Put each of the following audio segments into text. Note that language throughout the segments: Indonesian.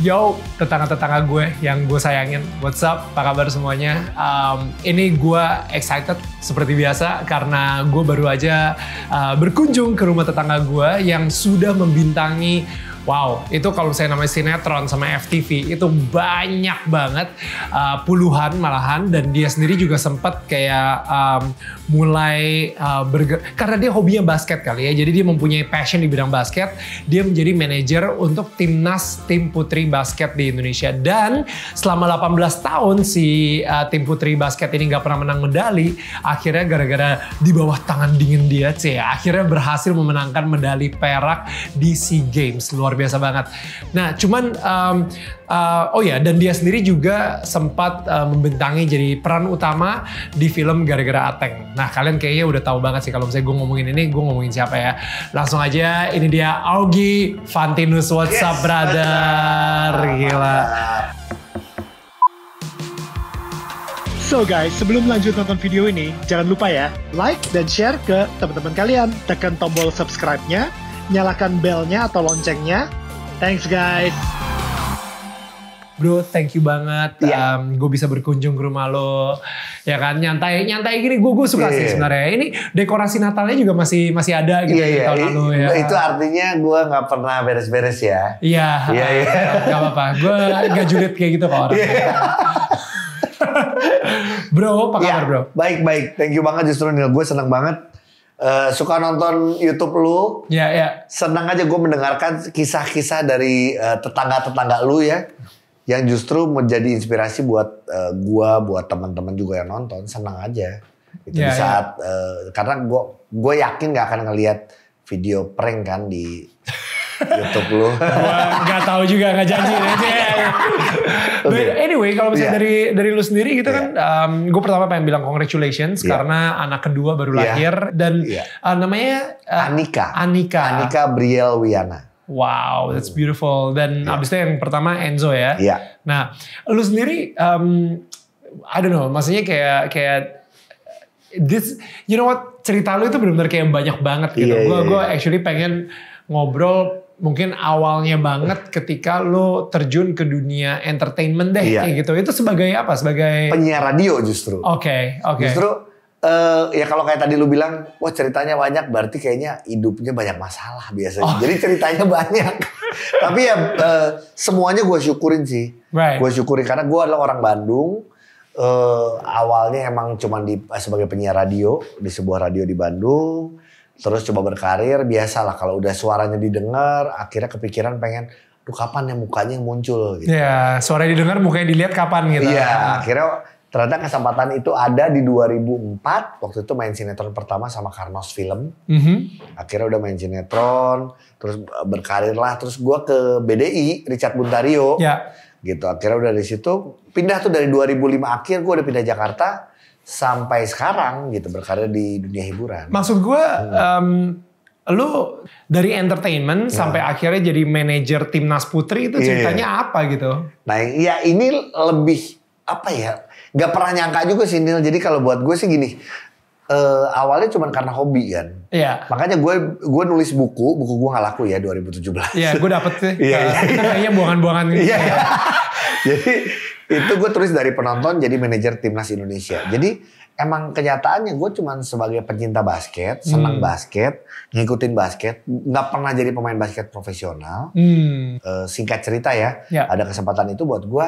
Yo, tetangga-tetangga gue yang gue sayangin. What's up? Apa kabar semuanya? Um, ini gue excited seperti biasa karena gue baru aja uh, berkunjung ke rumah tetangga gue yang sudah membintangi Wow, itu kalau misalnya namanya sinetron sama FTV itu banyak banget uh, puluhan malahan dan dia sendiri juga sempat kayak um, mulai uh, berger karena dia hobinya basket kali ya. Jadi dia mempunyai passion di bidang basket. Dia menjadi manajer untuk timnas tim putri basket di Indonesia dan selama 18 tahun si uh, tim putri basket ini nggak pernah menang medali. Akhirnya gara-gara di bawah tangan dingin dia sih akhirnya berhasil memenangkan medali perak di SEA Games luar luar biasa banget. Nah, cuman um, uh, oh ya, dan dia sendiri juga sempat uh, membentangi jadi peran utama di film gara-gara Ateng. Nah, kalian kayaknya udah tahu banget sih kalau misalnya gue ngomongin ini, gue ngomongin siapa ya. Langsung aja, ini dia Augie Fantinus. WhatsApp yes, up, brother? Gila. So guys, sebelum lanjut nonton video ini, jangan lupa ya, like dan share ke teman-teman kalian. Tekan tombol subscribe-nya, nyalakan belnya atau loncengnya. Thanks guys. Bro, thank you banget. Yeah. Iya. Um, gue bisa berkunjung ke rumah lo, ya kan? Nyantai, nyantai gini. Gue gue suka yeah. sih iya. sebenarnya. Ini dekorasi Natalnya juga masih masih ada gitu yeah, yeah. tahun lalu ya. Itu artinya gue nggak pernah beres-beres ya. Iya. Iya. iya. Gak apa-apa. Gue gak julid kayak gitu kok orang. Yeah. bro, apa kabar yeah. bro? Baik baik. Thank you banget justru Nil. Gue seneng banget Uh, suka nonton YouTube lu. Iya, yeah, iya. Yeah. Senang aja gue mendengarkan kisah-kisah dari tetangga eh, tetangga-tetangga lu ya. Yang justru menjadi inspirasi buat uh, eh, gue, buat teman-teman juga yang nonton. Senang aja. Itu yeah, di ya. saat, yeah. Uh, karena gue gua yakin gak akan ngeliat video prank kan di YouTube lu. Gua nggak tahu juga nggak janji. Ya, ya. But anyway, kalau misalnya yeah. dari dari lu sendiri gitu yeah. kan, iya. um, gue pertama pengen bilang congratulations yeah. karena anak kedua baru yeah. lahir dan yeah. uh, namanya uh, Anika. Anika. Anika Briel Wiana. Wow, that's beautiful. Dan yeah. abis itu yang pertama Enzo ya. Yeah. Nah, lu sendiri, um, I don't know, maksudnya kayak kayak this you know what cerita lu itu benar-benar kayak banyak banget gitu. Iya, gue yeah, yeah, actually pengen ngobrol mungkin awalnya banget ketika lo terjun ke dunia entertainment deh iya. kayak gitu. Itu sebagai apa? Sebagai penyiar radio justru. Oke, okay, oke. Okay. Justru uh, ya kalau kayak tadi lu bilang, wah ceritanya banyak berarti kayaknya hidupnya banyak masalah biasanya. Oh. Jadi ceritanya banyak. Tapi ya uh, semuanya gue syukurin sih. Right. Gue syukurin karena gue adalah orang Bandung. Uh, awalnya emang cuma di sebagai penyiar radio di sebuah radio di Bandung terus coba berkarir biasalah kalau udah suaranya didengar akhirnya kepikiran pengen tuh kapan ya mukanya yang muncul gitu. Iya, suara didengar mukanya dilihat kapan gitu. Iya, akhirnya ternyata kesempatan itu ada di 2004 waktu itu main sinetron pertama sama Karnos Film. Mm -hmm. Akhirnya udah main sinetron, terus eh, berkarir lah, terus gua ke BDI Richard Buntario. Iya. Gitu, akhirnya udah di situ pindah tuh dari 2005 akhir gua udah pindah Jakarta sampai sekarang gitu berkarya di dunia hiburan. Maksud gue, hmm. um, lu dari entertainment nah. sampai akhirnya jadi manajer timnas putri itu iya, iya. ceritanya yeah. apa gitu? Nah, ya ini lebih apa ya? Gak pernah nyangka juga sih Nil. Jadi kalau buat gue sih gini, uh, awalnya cuma karena hobi kan. Iya. Yeah. Makanya gue gue nulis buku, buku gue gak laku ya 2017. Iya, yeah, gue dapet sih. Iya. Kayaknya buangan-buangan Iya. Iya. iya gitu. Jadi itu gue tulis dari penonton jadi manajer timnas Indonesia. Jadi emang kenyataannya gue cuman sebagai pencinta basket, senang hmm. basket, ngikutin basket, nggak pernah jadi pemain basket profesional. Hmm. E, singkat cerita ya, ya, ada kesempatan itu buat gue,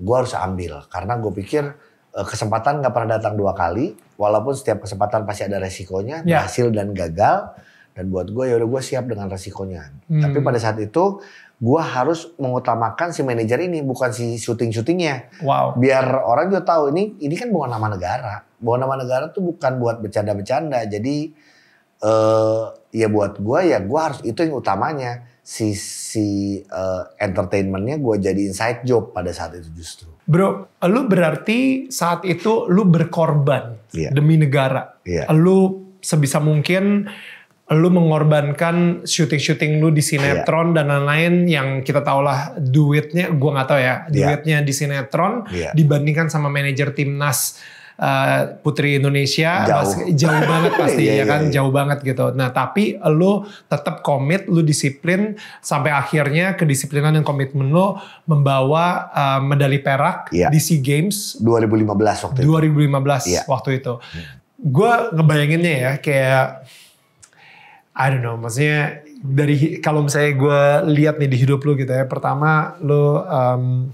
gue harus ambil karena gue pikir e, kesempatan nggak pernah datang dua kali. Walaupun setiap kesempatan pasti ada resikonya, ya. berhasil dan gagal dan buat gue ya udah gue siap dengan resikonya. Hmm. Tapi pada saat itu gue harus mengutamakan si manajer ini bukan si syuting syutingnya. Wow. Biar orang juga tahu ini ini kan bukan nama negara. Bukan nama negara tuh bukan buat bercanda-bercanda. Jadi uh, ya buat gue ya gue harus itu yang utamanya si si uh, entertainmentnya gue jadi inside job pada saat itu justru. Bro, lu berarti saat itu lu berkorban yeah. demi negara. Yeah. Lu sebisa mungkin lu mengorbankan syuting-syuting lu di sinetron yeah. dan lain-lain yang kita tau lah duitnya gue nggak tahu ya iya. duitnya yeah. di sinetron yeah. dibandingkan sama manajer timnas uh, putri Indonesia jauh, bas, jauh banget pasti yeah, ya iya, kan yeah, yeah. jauh banget gitu nah tapi lu tetap komit lu disiplin sampai akhirnya kedisiplinan dan komitmen lu membawa uh, medali perak yeah. di SEA Games 2015 waktu 2015 itu waktu itu iya. gue ngebayanginnya ya kayak I don't know, maksudnya dari kalau misalnya gue lihat nih di hidup lu gitu ya, pertama lu um,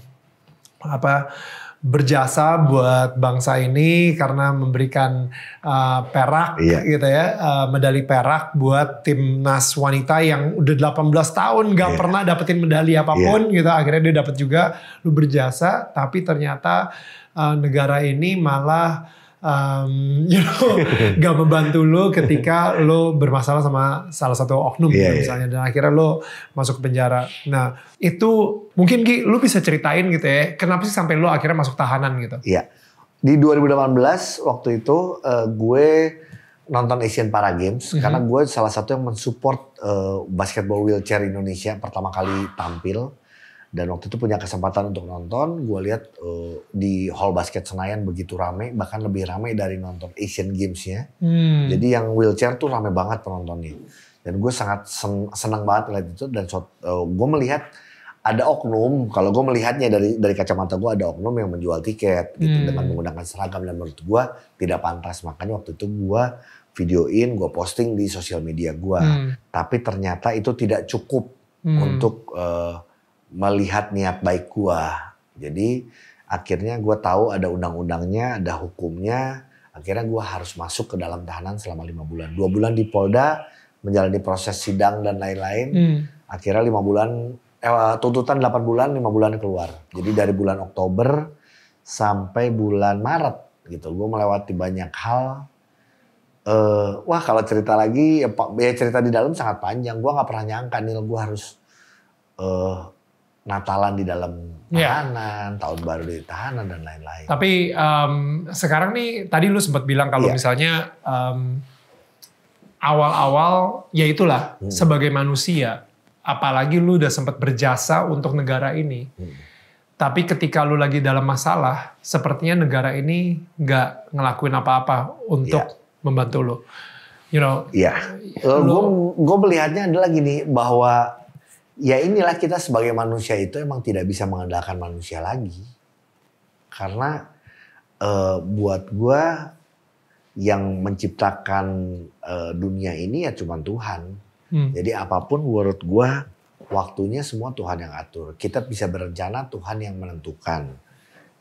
apa berjasa buat bangsa ini karena memberikan uh, perak iya. gitu ya uh, medali perak buat timnas wanita yang udah 18 tahun gak iya. pernah dapetin medali iya. apapun iya. gitu akhirnya dia dapat juga lu berjasa tapi ternyata uh, negara ini malah um, you know gak membantu lo ketika lo bermasalah sama salah satu oknum yeah, gitu, ya, iya. misalnya dan akhirnya lo masuk penjara. Nah itu mungkin Ki lo bisa ceritain gitu ya kenapa sih sampai lo akhirnya masuk tahanan gitu? Iya yeah. di 2018 waktu itu uh, gue nonton Asian Para Games mm -hmm. karena gue salah satu yang mensupport uh, basketball wheelchair Indonesia pertama kali tampil dan waktu itu punya kesempatan untuk nonton gue lihat uh, di hall basket Senayan begitu rame bahkan lebih rame dari nonton Asian Gamesnya hmm. jadi yang wheelchair tuh rame banget penontonnya dan gue sangat sen senang banget lihat itu dan uh, eh, gue melihat ada oknum kalau gue melihatnya dari dari kacamata gue ada oknum yang menjual tiket gitu hmm. dengan menggunakan seragam dan menurut gue tidak pantas makanya waktu itu gue videoin gue posting di sosial media gue hmm. tapi ternyata itu tidak cukup hmm. untuk uh, melihat niat baik gua. Jadi akhirnya gua tahu ada undang-undangnya, ada hukumnya. Akhirnya gua harus masuk ke dalam tahanan selama lima bulan. Dua bulan di Polda menjalani proses sidang dan lain-lain. Hmm. Akhirnya lima bulan eh, tuntutan delapan bulan, lima bulan keluar. Jadi dari bulan Oktober sampai bulan Maret gitu. Gua melewati banyak hal. Uh, wah kalau cerita lagi ya, ya cerita di dalam sangat panjang. Gua nggak pernah nyangka nih gue harus uh, Natalan di dalam iya. tahanan, yeah. tahun baru di tahanan dan lain-lain. Tapi um, sekarang nih tadi lu sempat bilang kalau yeah. misalnya um, awal-awal ya itulah hmm. sebagai manusia, apalagi lu udah sempat berjasa untuk negara ini. Hmm. Tapi ketika lu lagi dalam masalah, sepertinya negara ini nggak ngelakuin apa-apa untuk yeah. membantu lu. You know. Iya. Yeah. Gue melihatnya adalah gini bahwa ya inilah kita sebagai manusia itu emang tidak bisa mengandalkan manusia lagi karena uh, buat gue yang menciptakan uh, dunia ini ya cuman Tuhan hmm. jadi apapun menurut gue waktunya semua Tuhan yang atur kita bisa berencana Tuhan yang menentukan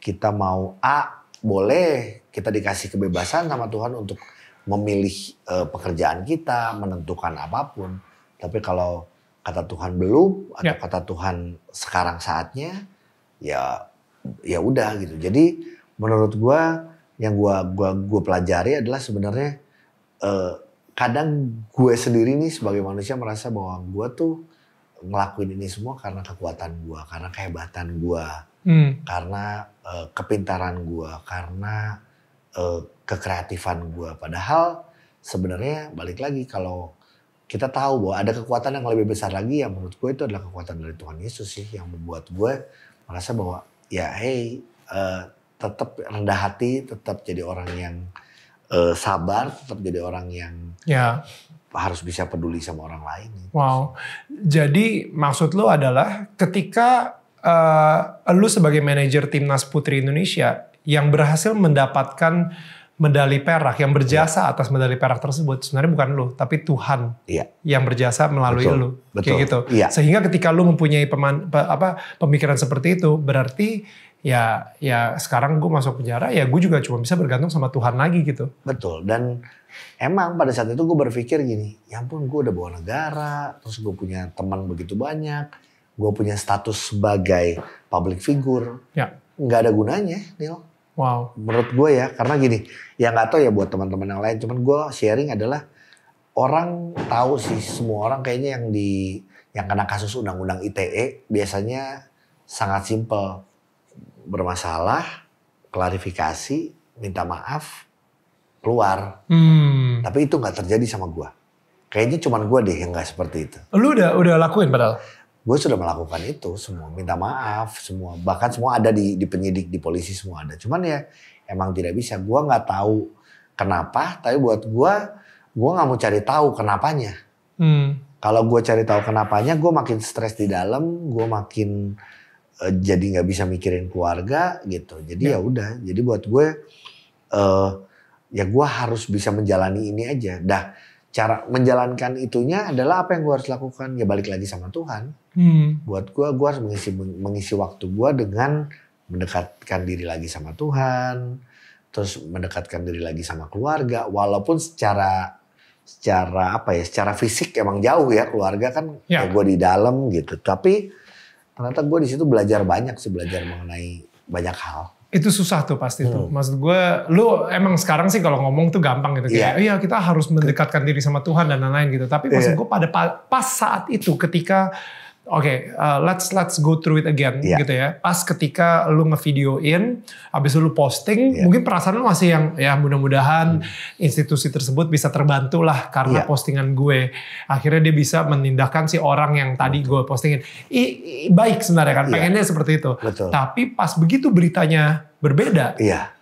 kita mau A boleh kita dikasih kebebasan sama Tuhan untuk memilih uh, pekerjaan kita menentukan apapun tapi kalau kata Tuhan belum atau yeah. kata Tuhan sekarang saatnya ya ya udah gitu. Jadi menurut gue yang gue gua gue pelajari adalah sebenarnya eh, kadang gue sendiri nih sebagai manusia merasa bahwa gue tuh ngelakuin ini semua karena kekuatan gue karena kehebatan gue hmm. karena eh, kepintaran gue karena eh, kekreatifan gue Padahal sebenarnya balik lagi kalau kita tahu bahwa ada kekuatan yang lebih besar lagi yang menurut gue itu adalah kekuatan dari Tuhan Yesus sih yang membuat gue merasa bahwa ya hey uh, eh, tetap rendah hati tetap jadi orang yang uh, sabar tetap jadi orang yang ya. harus bisa peduli sama orang lain. Gitu. Wow jadi maksud lo adalah ketika uh, lo sebagai manajer timnas putri Indonesia yang berhasil mendapatkan medali perak yang berjasa ya. atas medali perak tersebut sebenarnya bukan lu tapi Tuhan ya. yang berjasa melalui Betul. lu Betul. kayak gitu ya. sehingga ketika lu mempunyai peman, apa pemikiran seperti itu berarti ya ya sekarang gue masuk penjara ya gue juga cuma bisa bergantung sama Tuhan lagi gitu. Betul dan emang pada saat itu gue berpikir gini, ya ampun gue udah bawa negara, terus gue punya teman begitu banyak, gue punya status sebagai public figure, ya. nggak ada gunanya, Neil. Wow. Menurut gue ya, karena gini, ya nggak tahu ya buat teman-teman yang lain, cuman gue sharing adalah orang tahu sih semua orang kayaknya yang di yang kena kasus undang-undang ITE biasanya sangat simpel bermasalah, klarifikasi, minta maaf, keluar. Hmm. Tapi itu nggak terjadi sama gue. Kayaknya cuman gue deh yang nggak seperti itu. Lu udah udah lakuin padahal? gue sudah melakukan itu semua minta maaf semua bahkan semua ada di, di penyidik di polisi semua ada cuman ya emang tidak bisa gue nggak tahu kenapa tapi buat gue gue nggak mau cari tahu kenapanya hmm. kalau gue cari tahu kenapanya gue makin stres di dalam gue makin uh, jadi nggak bisa mikirin keluarga gitu jadi ya, ya. udah jadi buat gue uh, ya gue harus bisa menjalani ini aja dah cara menjalankan itunya adalah apa yang gue harus lakukan ya balik lagi sama Tuhan Hmm. Buat gue, gue harus mengisi mengisi waktu gue dengan mendekatkan diri lagi sama Tuhan, terus mendekatkan diri lagi sama keluarga, walaupun secara secara apa ya, secara fisik emang jauh ya keluarga kan, ya. gue di dalam gitu, tapi ternyata gue di situ belajar banyak sih belajar mengenai banyak hal itu susah tuh pasti hmm. tuh. Maksud gue, lu emang sekarang sih kalau ngomong tuh gampang gitu. Kayak, iya, iya kita harus mendekatkan diri sama Tuhan dan lain-lain gitu. Tapi yeah. maksud iya. gue pada pas saat itu ketika Oke, okay, uh, eh, let's let's go through it again yeah. gitu ya. Pas ketika lu ngevideoin, habis lu posting, yeah. mungkin perasaan lu masih yang ya mudah-mudahan hmm. institusi tersebut bisa terbantu lah karena yeah. postingan gue. Akhirnya dia bisa menindakkan si orang yang tadi Betul. gue postingin. I, i, baik sebenarnya kan, yeah. pengennya seperti itu. Betul. Tapi pas begitu beritanya berbeda, yeah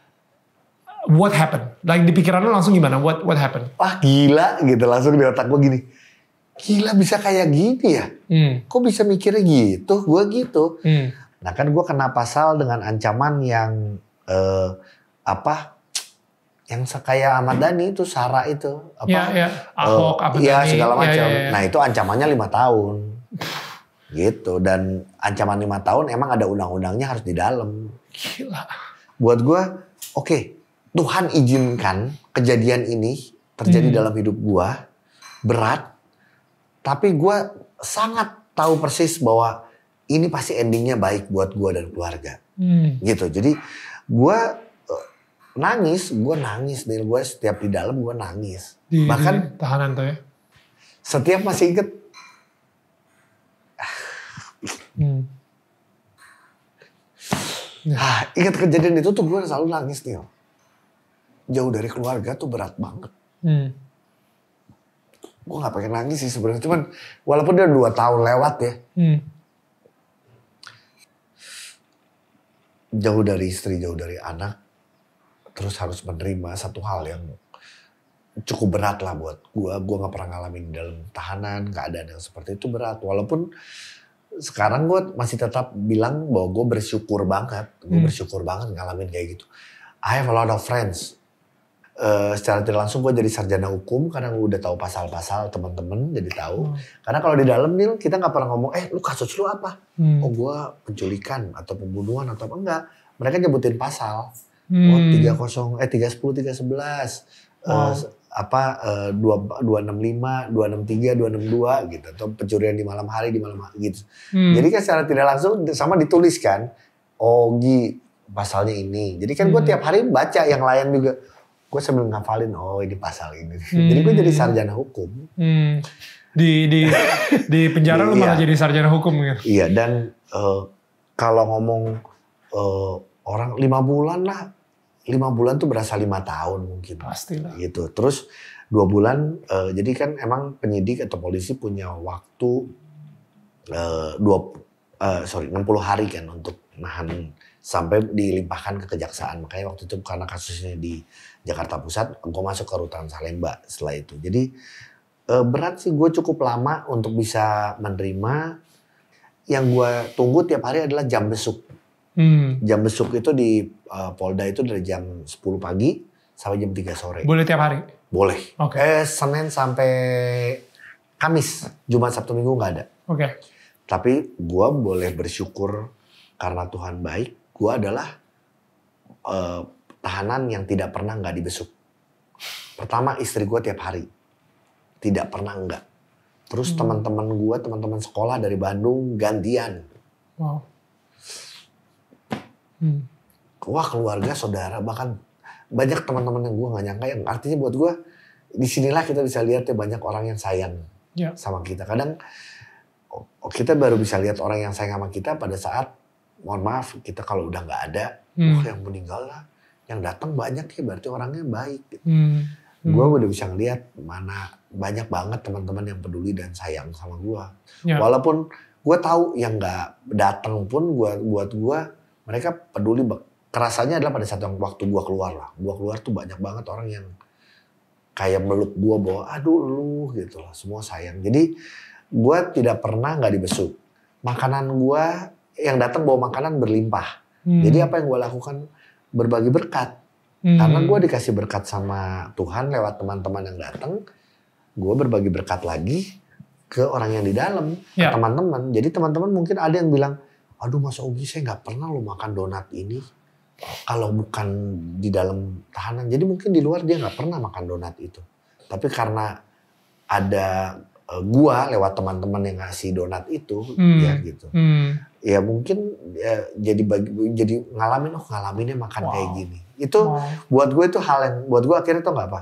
what happened? Like di pikiran lu langsung gimana? What what happened? Wah gila gitu langsung di otak gue gini gila bisa kayak gini ya? Hmm. Kok bisa mikirnya gitu? Gue gitu. Hmm. Nah kan gue kena pasal dengan ancaman yang uh, apa? Yang sekaya Ahmad Dhani itu Sara itu apa? Ya, ya. Ahok, uh, ya, segala ya, macam. Ya, ya, ya. Nah itu ancamannya lima tahun. gitu dan ancaman lima tahun emang ada undang-undangnya harus di dalam. Gila. Buat gue, oke okay, Tuhan izinkan kejadian ini terjadi hmm. dalam hidup gue berat tapi gue sangat tahu persis bahwa ini pasti endingnya baik buat gue dan keluarga. Hmm. Gitu. Jadi gue eh, nangis, gue nangis nih gue setiap di dalam gue nangis. Di, Bahkan di tahanan tuh ya. Setiap masih inget. hmm. ya. ah, ingat kejadian itu tuh gue selalu nangis nih. Jauh dari keluarga tuh berat banget. Hmm gue nggak pengen nangis sih sebenarnya cuman walaupun dia dua tahun lewat ya hmm. jauh dari istri jauh dari anak terus harus menerima satu hal yang cukup berat lah buat gue gue nggak pernah ngalamin dalam tahanan keadaan yang seperti itu berat walaupun sekarang gue masih tetap bilang bahwa gue bersyukur banget gue hmm. bersyukur banget ngalamin kayak gitu I have a lot of friends Eh, secara tidak langsung gue jadi sarjana hukum karena gue udah tahu pasal-pasal teman-teman jadi tahu. Hmm. Karena kalau di dalam nih kita nggak pernah ngomong, eh lu kasus lu apa? Hmm. Oh gue penculikan atau pembunuhan atau apa enggak? Mereka nyebutin pasal. Hmm. Oh tiga eh tiga sepuluh tiga sebelas eh, apa eh, dua dua enam lima dua enam tiga dua enam dua gitu atau pencurian di malam hari di malam hari gitu hmm. jadi kan secara tidak langsung sama dituliskan Ogi oh, pasalnya ini jadi kan gue hmm. tiap hari baca yang lain juga gue sebelum ngafalin oh ini pasal ini. Hmm. Jadi gue jadi sarjana hukum. Hmm. Di di di penjara lu malah iya. jadi sarjana hukum gitu. Iya dan uh, kalau ngomong uh, orang lima bulan lah lima bulan tuh berasa lima tahun mungkin. Pastilah. Gitu. Terus dua bulan, uh, jadi kan emang penyidik atau polisi punya waktu uh, dua, uh, sorry puluh hari kan untuk nahan sampai dilimpahkan ke kejaksaan. Makanya waktu itu karena kasusnya di Jakarta Pusat, engkau masuk ke Rutan Salemba setelah itu. Jadi eh, berat sih gue cukup lama untuk bisa menerima. Yang gue tunggu tiap hari adalah jam besuk. Hmm. Jam besuk itu di uh, Polda itu dari jam 10 pagi sampai jam 3 sore. Boleh tiap hari? Boleh. Oke. Okay. Eh, Senin sampai Kamis, Jumat, Sabtu, Minggu gak ada. Oke. Okay. Tapi gue boleh bersyukur karena Tuhan baik. Gue adalah uh, tahanan yang tidak pernah nggak dibesuk. Pertama istri gue tiap hari, tidak pernah nggak. Terus hmm. teman-teman gue, teman-teman sekolah dari Bandung gantian. Wow. Hmm. Wah keluarga, saudara, bahkan banyak teman-teman yang gue nggak nyangka yang artinya buat gue disinilah kita bisa lihat ya banyak orang yang sayang yeah. sama kita. Kadang oh, kita baru bisa lihat orang yang sayang sama kita pada saat mohon maaf kita kalau udah nggak ada, hmm. oh yang meninggal lah yang datang banyak ya berarti orangnya baik gitu. Hmm. Hmm. Gue udah bisa ngeliat mana banyak banget teman-teman yang peduli dan sayang sama gue. Yeah. Walaupun gue tahu yang nggak datang pun gua buat gue mereka peduli kerasanya adalah pada saat waktu gue keluar lah. Gue keluar tuh banyak banget orang yang kayak meluk gue bahwa aduh lu gitu loh semua sayang. Jadi gue tidak pernah nggak dibesuk. Makanan gue yang datang bawa makanan berlimpah. Hmm. Jadi apa yang gue lakukan berbagi berkat. Hmm. Karena gue dikasih berkat sama Tuhan lewat teman-teman yang datang, gue berbagi berkat lagi ke orang yang di dalam, ya. ke teman-teman. Jadi teman-teman mungkin ada yang bilang, aduh Mas Ogi saya nggak pernah lo makan donat ini kalau bukan di dalam tahanan. Jadi mungkin di luar dia nggak pernah makan donat itu. Tapi karena ada e, gue lewat teman-teman yang ngasih donat itu, hmm. ya gitu. Hmm ya mungkin ya, jadi bagi jadi ngalamin oh ngalaminnya makan wow. kayak gini itu wow. buat gue itu hal yang buat gue akhirnya tuh nggak apa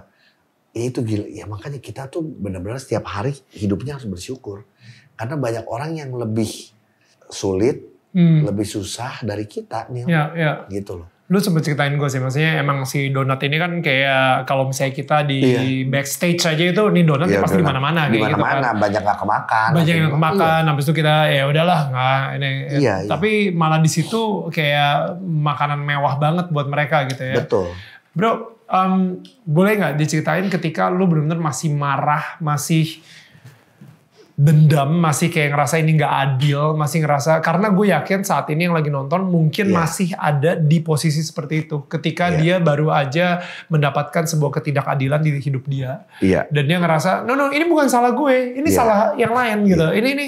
ya itu gila ya makanya kita tuh benar-benar setiap hari hidupnya harus bersyukur karena banyak orang yang lebih sulit hmm. lebih susah dari kita nih ya, ya. gitu loh lu sempet ceritain gue sih maksudnya emang si donat ini kan kayak kalau misalnya kita di iya. backstage aja itu nih donat iya, pasti di mana-mana gitu di mana kan. banyak gak kemakan. Banyak yang gitu. kemakan iya. habis itu kita ya udahlah nggak ini. Iya, ya. Tapi malah di situ kayak makanan mewah banget buat mereka gitu ya. Betul. Bro, um, boleh nggak diceritain ketika lu benar-benar masih marah, masih dendam masih kayak ngerasa ini nggak adil masih ngerasa karena gue yakin saat ini yang lagi nonton mungkin yeah. masih ada di posisi seperti itu ketika yeah. dia baru aja mendapatkan sebuah ketidakadilan di hidup dia yeah. dan dia ngerasa no no ini bukan salah gue ini yeah. salah yang lain gitu yeah. ini ini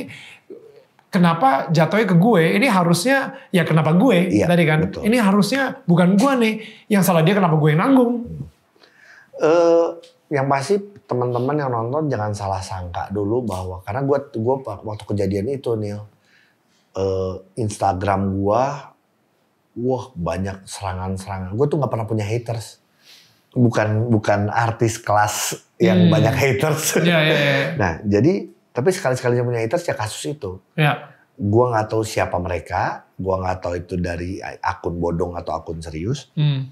kenapa jatuhnya ke gue? Ini harusnya ya kenapa gue yeah. tadi kan? Betul. Ini harusnya bukan gue nih yang salah dia kenapa gue yang nanggung? Uh, yang pasti teman-teman yang nonton jangan salah sangka dulu bahwa karena gue gue waktu kejadian itu nih eh, uh, Instagram gue wah banyak serangan-serangan gue tuh nggak pernah punya haters bukan bukan artis kelas yang hmm. banyak haters ya, ya, ya. nah jadi tapi sekali sekali punya haters ya kasus itu ya. gue nggak tahu siapa mereka gue nggak tahu itu dari akun bodong atau akun serius hmm.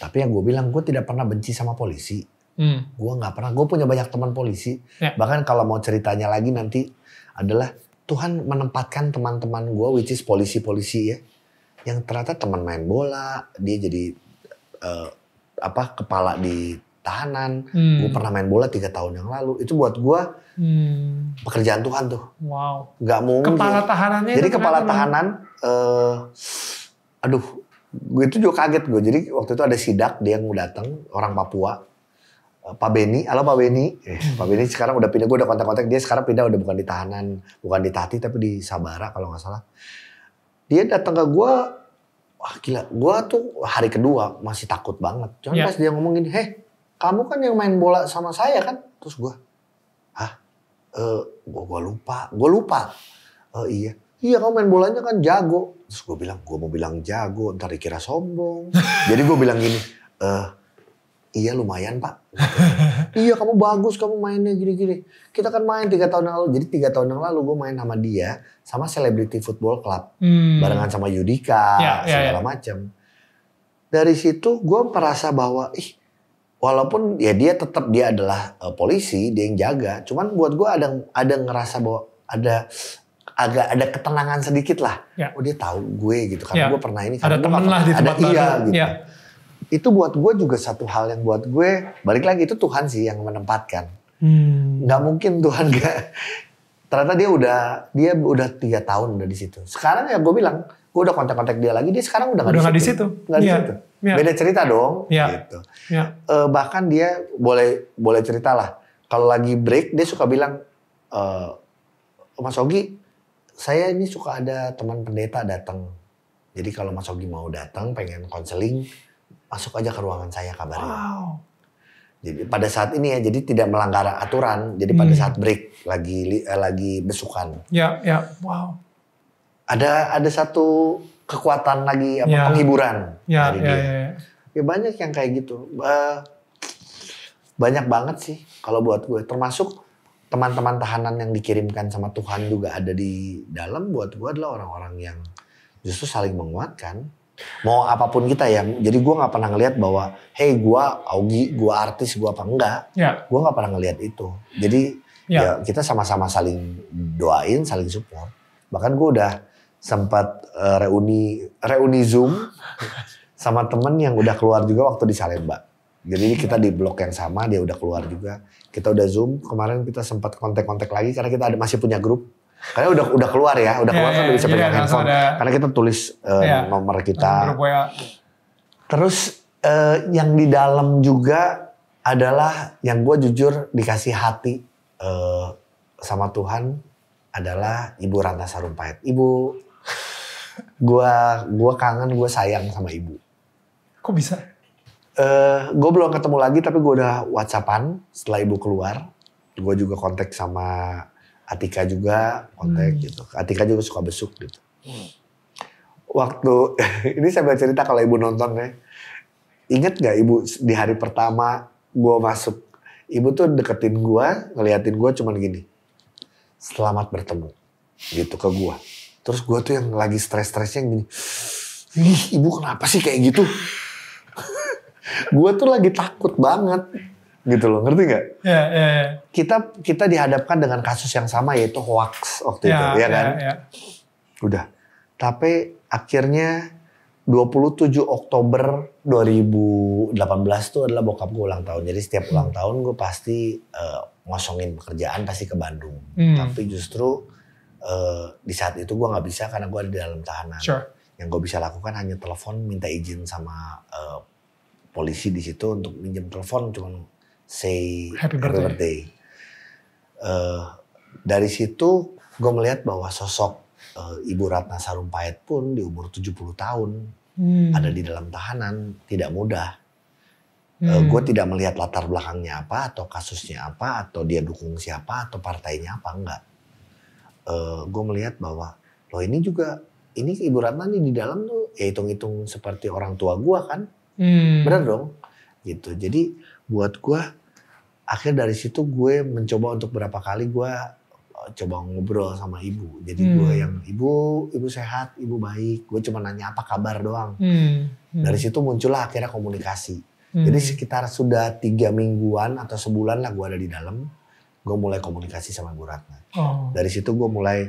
tapi yang gue bilang gue tidak pernah benci sama polisi Hmm. Gue nggak pernah. Gue punya banyak teman polisi. Yeah. Bahkan kalau mau ceritanya lagi nanti adalah Tuhan menempatkan teman-teman gue, which is polisi-polisi ya, yang ternyata teman main bola, dia jadi uh, apa kepala di tahanan. Hmm. Gue pernah main bola tiga tahun yang lalu. Itu buat gue hmm. pekerjaan Tuhan tuh. Wow. Gak mungkin. Kepala tahanannya. Jadi kepala tahanan, uh, aduh, gue itu juga kaget gue. Jadi waktu itu ada sidak dia yang mau datang orang Papua Eh, Pak Beni, halo Pak Beni. Eh, Pak Beni sekarang udah pindah, gue udah kontak-kontak dia sekarang pindah udah bukan di tahanan, bukan di Tati tapi di Sabara kalau nggak salah. Dia datang ke gue, wah gila, gue tuh hari kedua masih takut banget. Cuman yeah. pas dia ngomongin, gini, heh kamu kan yang main bola sama saya kan? Terus gue, hah? Eh, gue, gue lupa, gue lupa. Oh iya, iya kamu main bolanya kan jago. Terus gue bilang, gue mau bilang jago, ntar dikira sombong. Jadi gue bilang gini, eh Iya lumayan pak. iya kamu bagus kamu mainnya gini-gini. Kita kan main tiga tahun yang lalu. Jadi tiga tahun yang lalu gue main sama dia sama Celebrity Football Club. Hmm. Barengan sama Yudika ya, ya, segala ya. macam. Dari situ gue merasa bahwa ih walaupun ya dia tetap dia adalah uh, polisi dia yang jaga. Cuman buat gue ada ada ngerasa bahwa ada agak ada ketenangan sedikit lah. Ya. Oh dia tahu gue gitu karena ya. gue pernah ini. Ada teman lah di tempat ada, iya, gitu. Ya itu buat gue juga satu hal yang buat gue balik lagi itu Tuhan sih yang menempatkan hmm. nggak mungkin Tuhan gak ternyata dia udah dia udah tiga tahun udah di situ sekarang ya gue bilang gue udah kontak-kontak dia lagi dia sekarang udah nggak di situ nggak di iya. situ ya. beda cerita dong ya. gitu ya. E, bahkan dia boleh boleh cerita lah kalau lagi break dia suka bilang e, Mas Ogi saya ini suka ada teman pendeta datang jadi kalau Mas Ogi mau datang pengen konseling masuk aja ke ruangan saya kabarnya. Wow. Jadi pada saat ini ya, jadi tidak melanggar aturan. Jadi pada hmm. saat break lagi eh, lagi besukan. Ya, ya, wow. Ada ada satu kekuatan lagi apa ya. penghiburan ya, dari ya, dia. Ya, ya. ya banyak yang kayak gitu. Eh, banyak banget sih kalau buat gue. Termasuk teman-teman tahanan yang dikirimkan sama Tuhan juga ada di dalam. Buat gue adalah orang-orang yang justru saling menguatkan mau apapun kita yang jadi gue nggak pernah ngelihat bahwa hey gue Augie gue artis gue apa enggak ya. gue nggak pernah ngelihat itu jadi ya, ya kita sama-sama saling doain saling support bahkan gue udah sempat uh, reuni reuni zoom sama temen yang udah keluar juga waktu di Salemba jadi ya. kita di blok yang sama dia udah keluar juga kita udah zoom kemarin kita sempat kontak-kontak lagi karena kita ada masih punya grup karena udah udah keluar ya, udah iya, keluar yeah, kan yeah, udah bisa iya, pegang yeah, handphone. Ada, Karena kita tulis uh, eh, yeah, nomor kita. Terus uh, yang di dalam juga adalah yang gue jujur dikasih hati uh, sama Tuhan adalah Ibu Ranta Sarumpait. Ibu, gue gua kangen, gue sayang sama Ibu. Kok bisa? Uh, gue belum ketemu lagi tapi gue udah whatsappan setelah Ibu keluar. Gue juga kontak sama Atika juga kontak hmm. gitu. Atika juga suka besuk gitu. Hmm. Waktu ini saya cerita kalau ibu nonton ya. Ingat gak ibu di hari pertama gue masuk. Ibu tuh deketin gue, ngeliatin gue cuman gini. Selamat bertemu. Gitu ke gue. Terus gue tuh yang lagi stres-stresnya gini. Ih, ibu kenapa sih kayak gitu? gue tuh lagi takut banget gitu loh ngerti nggak? Iya iya. Ya. Kita kita dihadapkan dengan kasus yang sama yaitu hoax waktu ya, itu ya, ya kan? Ya, Udah. Tapi akhirnya 27 Oktober 2018 tuh adalah bokap gue ulang tahun. Jadi setiap ulang hmm. tahun gue pasti uh, ngosongin pekerjaan pasti ke Bandung. Hmm. Tapi justru uh, di saat itu gue nggak bisa karena gue ada di dalam tahanan. Sure. Yang gue bisa lakukan hanya telepon minta izin sama uh, polisi di situ untuk minjem telepon cuman say happy birthday. Happy birthday. Uh, dari situ gue melihat bahwa sosok uh, Ibu Ratna Sarumpait pun di umur 70 tahun hmm. ada di dalam tahanan, tidak mudah. Eh, hmm. Uh, gue tidak melihat latar belakangnya apa, atau kasusnya apa, atau dia dukung siapa, atau partainya apa, enggak. Uh, gue melihat bahwa, loh ini juga, ini Ibu Ratna nih di dalam tuh ya hitung-hitung seperti orang tua gue kan. Hmm. Bener dong? Gitu, jadi buat gue akhir dari situ gue mencoba untuk berapa kali gue eh, coba ngobrol sama ibu jadi hmm. gue yang ibu ibu sehat ibu baik gue cuma nanya apa kabar doang hmm. Hmm. dari situ muncullah akhirnya komunikasi hmm. jadi sekitar sudah tiga mingguan atau sebulan lah gue ada di dalam gue mulai komunikasi sama Bu Ratna oh. dari situ gue mulai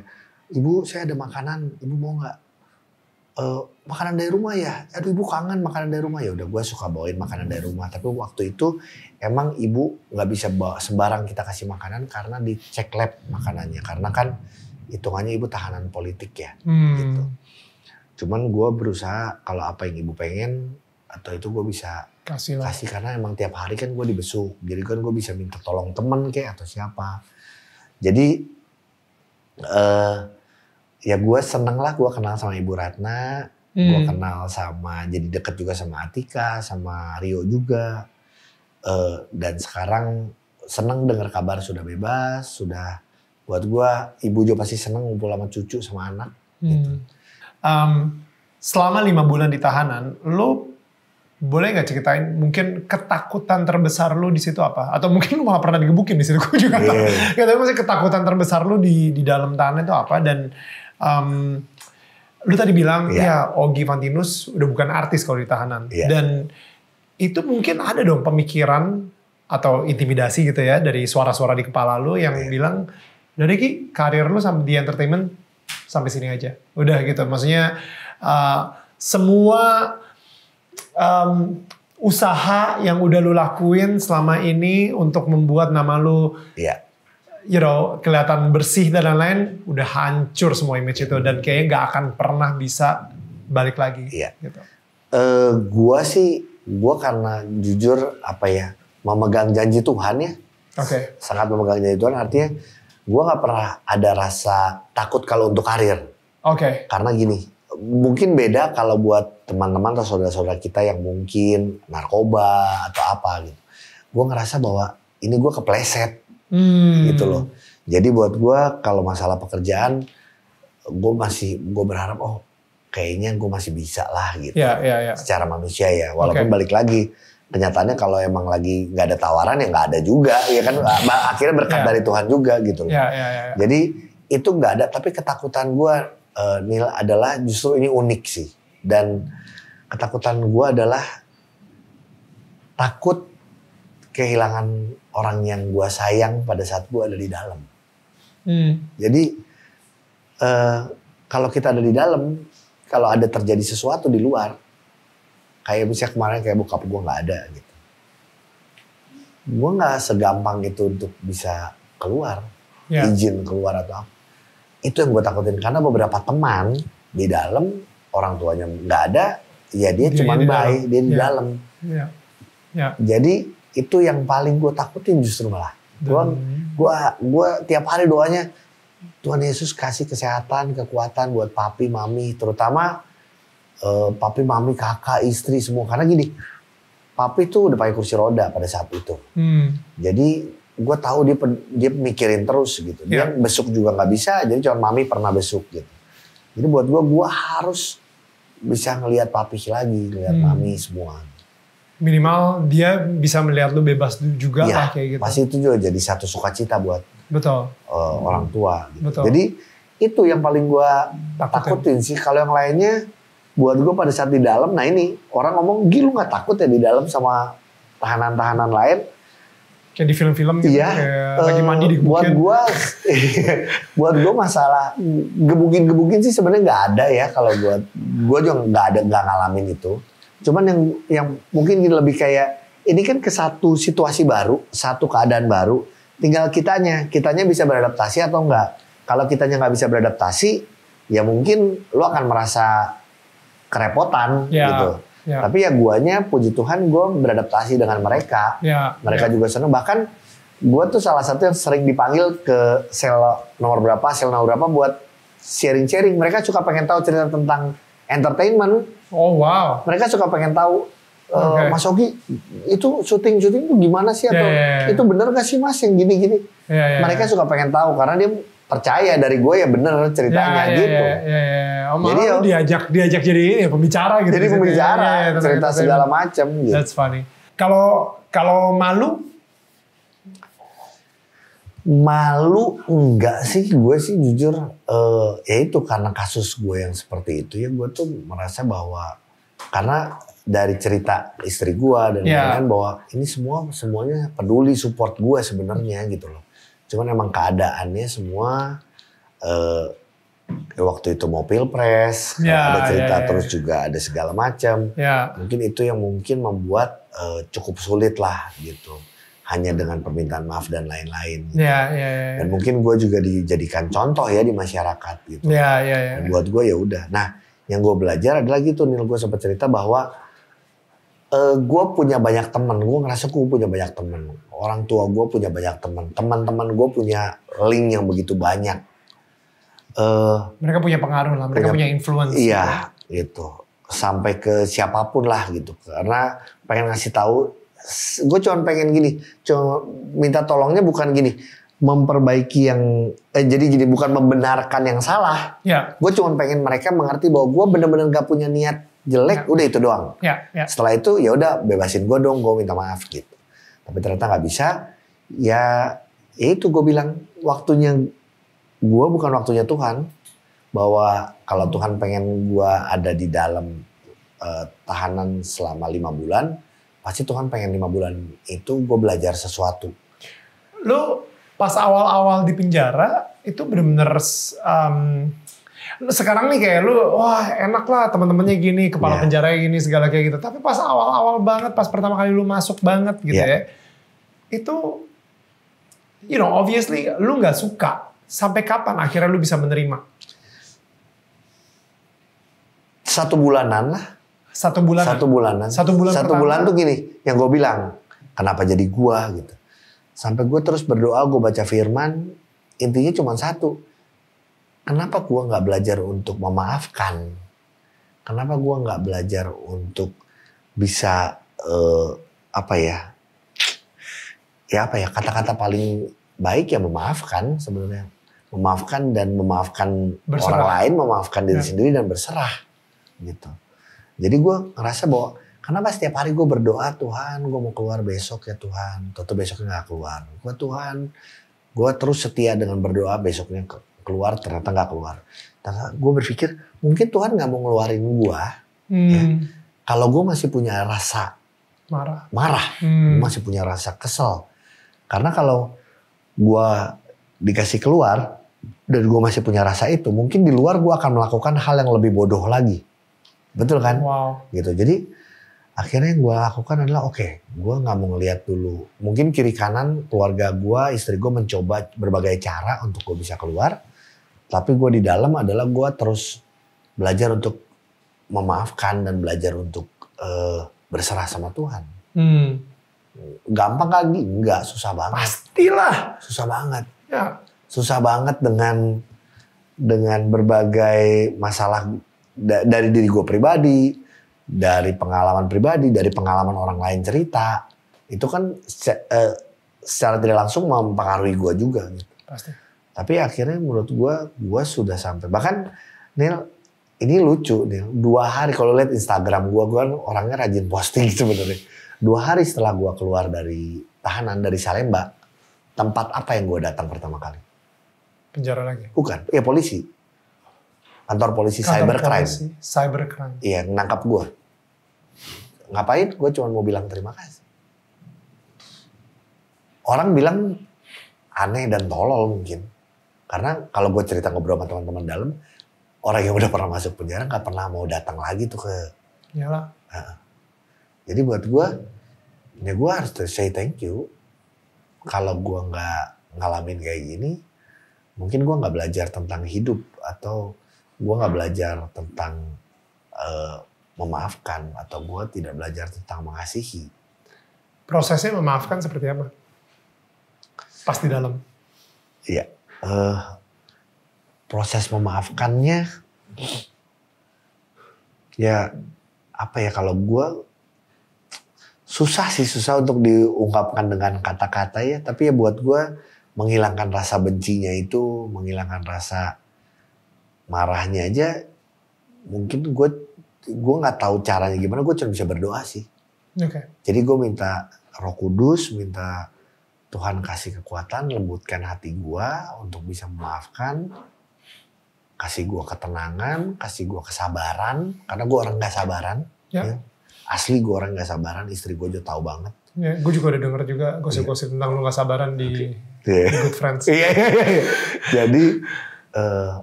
ibu saya ada makanan ibu mau nggak Uh, makanan dari rumah ya, aduh ibu kangen makanan dari rumah ya udah gue suka bawain makanan dari rumah. Tapi waktu itu emang ibu nggak bisa bawa sembarang kita kasih makanan karena dicek lab makanannya karena kan hitungannya ibu tahanan politik ya, hmm. gitu. Cuman gue berusaha kalau apa yang ibu pengen atau itu gue bisa kasih lah. kasih karena emang tiap hari kan gue dibesuk, jadi kan gue bisa minta tolong temen kayak atau siapa. Jadi uh, ya gue seneng lah gue kenal sama Ibu Ratna, hmm. gue kenal sama jadi deket juga sama Atika, sama Rio juga. Uh, dan sekarang seneng dengar kabar sudah bebas, sudah buat gue Ibu juga pasti seneng ngumpul sama cucu sama anak. Gitu. Hmm. Gitu. Um, selama lima bulan di tahanan, lo boleh nggak ceritain mungkin ketakutan terbesar lu di situ apa? Atau mungkin lu malah pernah digebukin di situ? Gue juga yeah. tahu. Ya, tapi ketakutan terbesar lu di di dalam tanah itu apa? Dan um, lu tadi bilang yeah. ya Ogi Fantinus udah bukan artis kalau di tahanan. Yeah. Dan itu mungkin ada dong pemikiran atau intimidasi gitu ya dari suara-suara di kepala lu yang yeah. bilang, dari ki karir lu sampai di entertainment sampai sini aja. Udah gitu. Maksudnya uh, semua um, usaha yang udah lu lakuin selama ini untuk membuat nama lu yeah. you know kelihatan bersih dan lain-lain udah hancur semua image itu dan kayaknya nggak akan pernah bisa balik lagi yeah. gitu. Uh, gua sih gua karena jujur apa ya memegang janji Tuhan ya. Oke. Okay. Sangat memegang janji Tuhan artinya gua nggak pernah ada rasa takut kalau untuk karir. Oke. Okay. Karena gini, mungkin beda kalau buat teman-teman atau saudara-saudara kita yang mungkin narkoba atau apa gitu. Gue ngerasa bahwa ini gue kepleset hmm. gitu loh. Jadi buat gue kalau masalah pekerjaan, gue masih gue berharap oh kayaknya gue masih bisa lah gitu. Ya, ya, ya. Secara manusia ya, walaupun okay. balik lagi kenyataannya kalau emang lagi nggak ada tawaran ya nggak ada juga ya kan hmm. akhirnya berkat yeah. dari Tuhan juga gitu loh. Yeah, yeah, yeah, yeah. Jadi itu nggak ada tapi ketakutan gue uh, Nil adalah justru ini unik sih dan ketakutan gue adalah takut kehilangan orang yang gue sayang pada saat gue ada di dalam. Hmm. Jadi uh, kalau kita ada di dalam, kalau ada terjadi sesuatu di luar, kayak misalnya kemarin kayak bokap gue nggak ada gitu, gue nggak segampang itu untuk bisa keluar, yeah. izin keluar atau apa. Itu yang gue takutin karena beberapa teman di dalam orang tuanya nggak ada, ya dia, iya, cuma iya, iya. baik, dia di dalam. Jadi itu yang paling gue takutin justru malah. Gue gue gua tiap hari doanya Tuhan Yesus kasih kesehatan, kekuatan buat papi, mami, terutama uh, papi, mami, kakak, istri semua. Karena gini, papi tuh udah pakai kursi roda pada saat itu. Hmm. Jadi gue tahu dia dia mikirin terus gitu. Dia yeah. besuk juga nggak bisa, jadi cuma mami pernah besuk gitu. Jadi buat gue, gue harus bisa ngelihat papi lagi, ngelihat hmm. mami semua. Minimal dia bisa melihat lu bebas juga ya, lah kayak gitu. Pasti itu juga jadi satu sukacita buat betul uh, orang tua. Gitu. Betul. Jadi itu yang paling gue takutin sih. Kalau yang lainnya, buat gue pada saat di dalam, nah ini orang ngomong, gila nggak takut ya di dalam sama tahanan-tahanan lain kayak di film-film gitu iya, kayak uh, lagi eh, mandi di Buat gua buat gua masalah gebukin-gebukin sih sebenarnya nggak ada ya kalau buat gua juga nggak ada nggak ngalamin itu. Cuman yang yang mungkin lebih kayak ini kan ke satu situasi baru, satu keadaan baru. Tinggal kitanya, kitanya bisa beradaptasi atau enggak. Kalau kitanya nggak bisa beradaptasi, ya mungkin lu akan merasa kerepotan yeah. gitu. Ya. Tapi ya guanya puji Tuhan gue beradaptasi dengan mereka. Ya. Mereka ya. juga seneng. Bahkan gue tuh salah satu yang sering dipanggil ke sel nomor berapa, sel nomor berapa buat sharing-sharing. Mereka suka pengen tahu cerita tentang entertainment. Oh wow. Mereka suka pengen tahu eh, okay. Mas Ogi itu syuting syuting itu gimana sih ya, atau yeah, yeah, yeah. itu bener gak sih Mas yang gini gini? Yeah, yeah, ya. Mereka suka pengen tahu karena dia percaya dari gue ya bener ceritanya ya, ya, gitu. Ya, ya, ya. Oh, jadi om, ya diajak diajak jadi ya, pembicara gitu. Jadi pembicara, ya, ya, ya, cerita ya, segala macam. Gitu. That's funny. Kalau kalau malu, malu enggak sih gue sih jujur uh, ya itu karena kasus gue yang seperti itu ya gue tuh merasa bahwa karena dari cerita istri gue dan ya. lain-lain yeah. bahwa ini semua semuanya peduli support gue sebenarnya gitu loh Cuman emang keadaannya semua uh, waktu itu mau pilpres, ya, ada ya, cerita ya, ya. terus juga ada segala macam. Ya. Mungkin itu yang mungkin membuat uh, cukup sulit lah gitu. Hanya dengan permintaan maaf dan lain-lain. Gitu. Ya, ya, ya, ya. Dan mungkin gue juga dijadikan contoh ya di masyarakat gitu. Ya, ya, ya. Dan ya. buat gue ya udah. Nah, yang gue belajar adalah gitu nih gue sempat cerita bahwa uh, eh, gue punya banyak teman gue ngerasa gue punya banyak teman orang tua gue punya banyak teman teman-teman gue punya link yang begitu banyak uh, mereka punya pengaruh lah mereka punya, punya influence iya juga. Gitu, ya. gitu sampai ke siapapun lah gitu karena pengen ngasih tahu gue cuma pengen gini cuma minta tolongnya bukan gini memperbaiki yang eh, jadi jadi bukan membenarkan yang salah. Ya. Gue cuma pengen mereka mengerti bahwa gue bener-bener gak punya niat jelek ya. udah itu doang. Ya, ya. Setelah itu ya udah bebasin gue dong, gue minta maaf gitu. Tapi ternyata nggak bisa. Ya, ya itu gue bilang waktunya gue bukan waktunya Tuhan bahwa kalau Tuhan pengen gue ada di dalam uh, tahanan selama lima bulan, pasti Tuhan pengen lima bulan itu gue belajar sesuatu. Lo pas awal-awal di penjara itu benar-benar um, sekarang nih kayak lu wah enak lah teman-temannya gini kepala yeah. penjara gini segala kayak gitu tapi pas awal-awal banget pas pertama kali lu masuk banget gitu yeah. ya itu you know obviously lu nggak suka sampai kapan akhirnya lu bisa menerima satu bulanan lah satu bulan satu bulanan satu bulan satu pertama. bulan tuh gini yang gue bilang kenapa jadi gua gitu sampai gue terus berdoa gue baca firman intinya cuma satu kenapa gue nggak belajar untuk memaafkan? Kenapa gue nggak belajar untuk bisa uh, apa ya? Ya apa ya kata-kata paling baik ya memaafkan sebenarnya memaafkan dan memaafkan berserah. orang lain, memaafkan diri ya. sendiri dan berserah gitu. Jadi gue ngerasa bahwa kenapa setiap hari gue berdoa Tuhan, gue mau keluar besok ya Tuhan, tentu besoknya nggak keluar. Gue Tuhan, gue terus setia dengan berdoa besoknya keluar ternyata nggak keluar. Ternyata gue berpikir mungkin Tuhan nggak mau ngeluarin gue. Hmm. Ya. Kalau gue masih punya rasa marah, marah, hmm. masih punya rasa kesel. Karena kalau gue dikasih keluar dan gue masih punya rasa itu, mungkin di luar gue akan melakukan hal yang lebih bodoh lagi. Betul kan? Wow. Gitu. Jadi akhirnya yang gue lakukan adalah oke okay, gue nggak mau ngeliat dulu mungkin kiri kanan keluarga gue istri gue mencoba berbagai cara untuk gue bisa keluar tapi gue di dalam adalah gue terus belajar untuk memaafkan dan belajar untuk uh, berserah sama Tuhan. Hmm. Gampang lagi? Kan? Enggak, susah banget. Pastilah. Susah banget. Ya. Susah banget dengan dengan berbagai masalah da dari diri gue pribadi, dari pengalaman pribadi, dari pengalaman orang lain cerita, itu kan se uh, secara tidak langsung mempengaruhi gue juga. Gitu. Pasti. Tapi akhirnya menurut gue, gue sudah sampai. Bahkan Nil, ini lucu Nil. Dua hari kalau lihat Instagram gue, gue kan orangnya rajin posting sebenarnya. Dua hari setelah gue keluar dari tahanan dari Salemba, tempat apa yang gue datang pertama kali? Penjara lagi? Bukan, ya polisi. Kantor polisi Kantor cybercrime. Polisi, cybercrime. Iya, nangkap gue. Ngapain? Gue cuma mau bilang terima kasih. Orang bilang aneh dan tolol mungkin karena kalau gue cerita ngobrol sama teman-teman dalam, orang yang udah pernah masuk penjara gak pernah mau datang lagi tuh ke. Iyalah. Uh, Jadi buat gue, ya gue harus say thank you. Kalau gue nggak ngalamin kayak gini, mungkin gue nggak belajar tentang hidup atau gue nggak belajar tentang uh, memaafkan atau gue tidak belajar tentang mengasihi. Prosesnya memaafkan seperti apa? Pas di dalam. Iya uh, proses memaafkannya ya apa ya kalau gue susah sih susah untuk diungkapkan dengan kata-kata ya tapi ya buat gue menghilangkan rasa bencinya itu menghilangkan rasa marahnya aja mungkin gue gue nggak tahu caranya gimana gue cuma bisa berdoa sih okay. jadi gue minta Roh Kudus minta Tuhan kasih kekuatan, lembutkan hati gue untuk bisa memaafkan. Kasih gue ketenangan, kasih gue kesabaran karena gue orang gak sabaran. Ya. ya. Asli gue orang gak sabaran, istri gue juga tahu banget. Ya, gue juga udah denger juga gosip-gosip ya. tentang lo gak sabaran di, okay. yeah. di Good iya. Friends. Iya, iya, iya, iya. Jadi uh,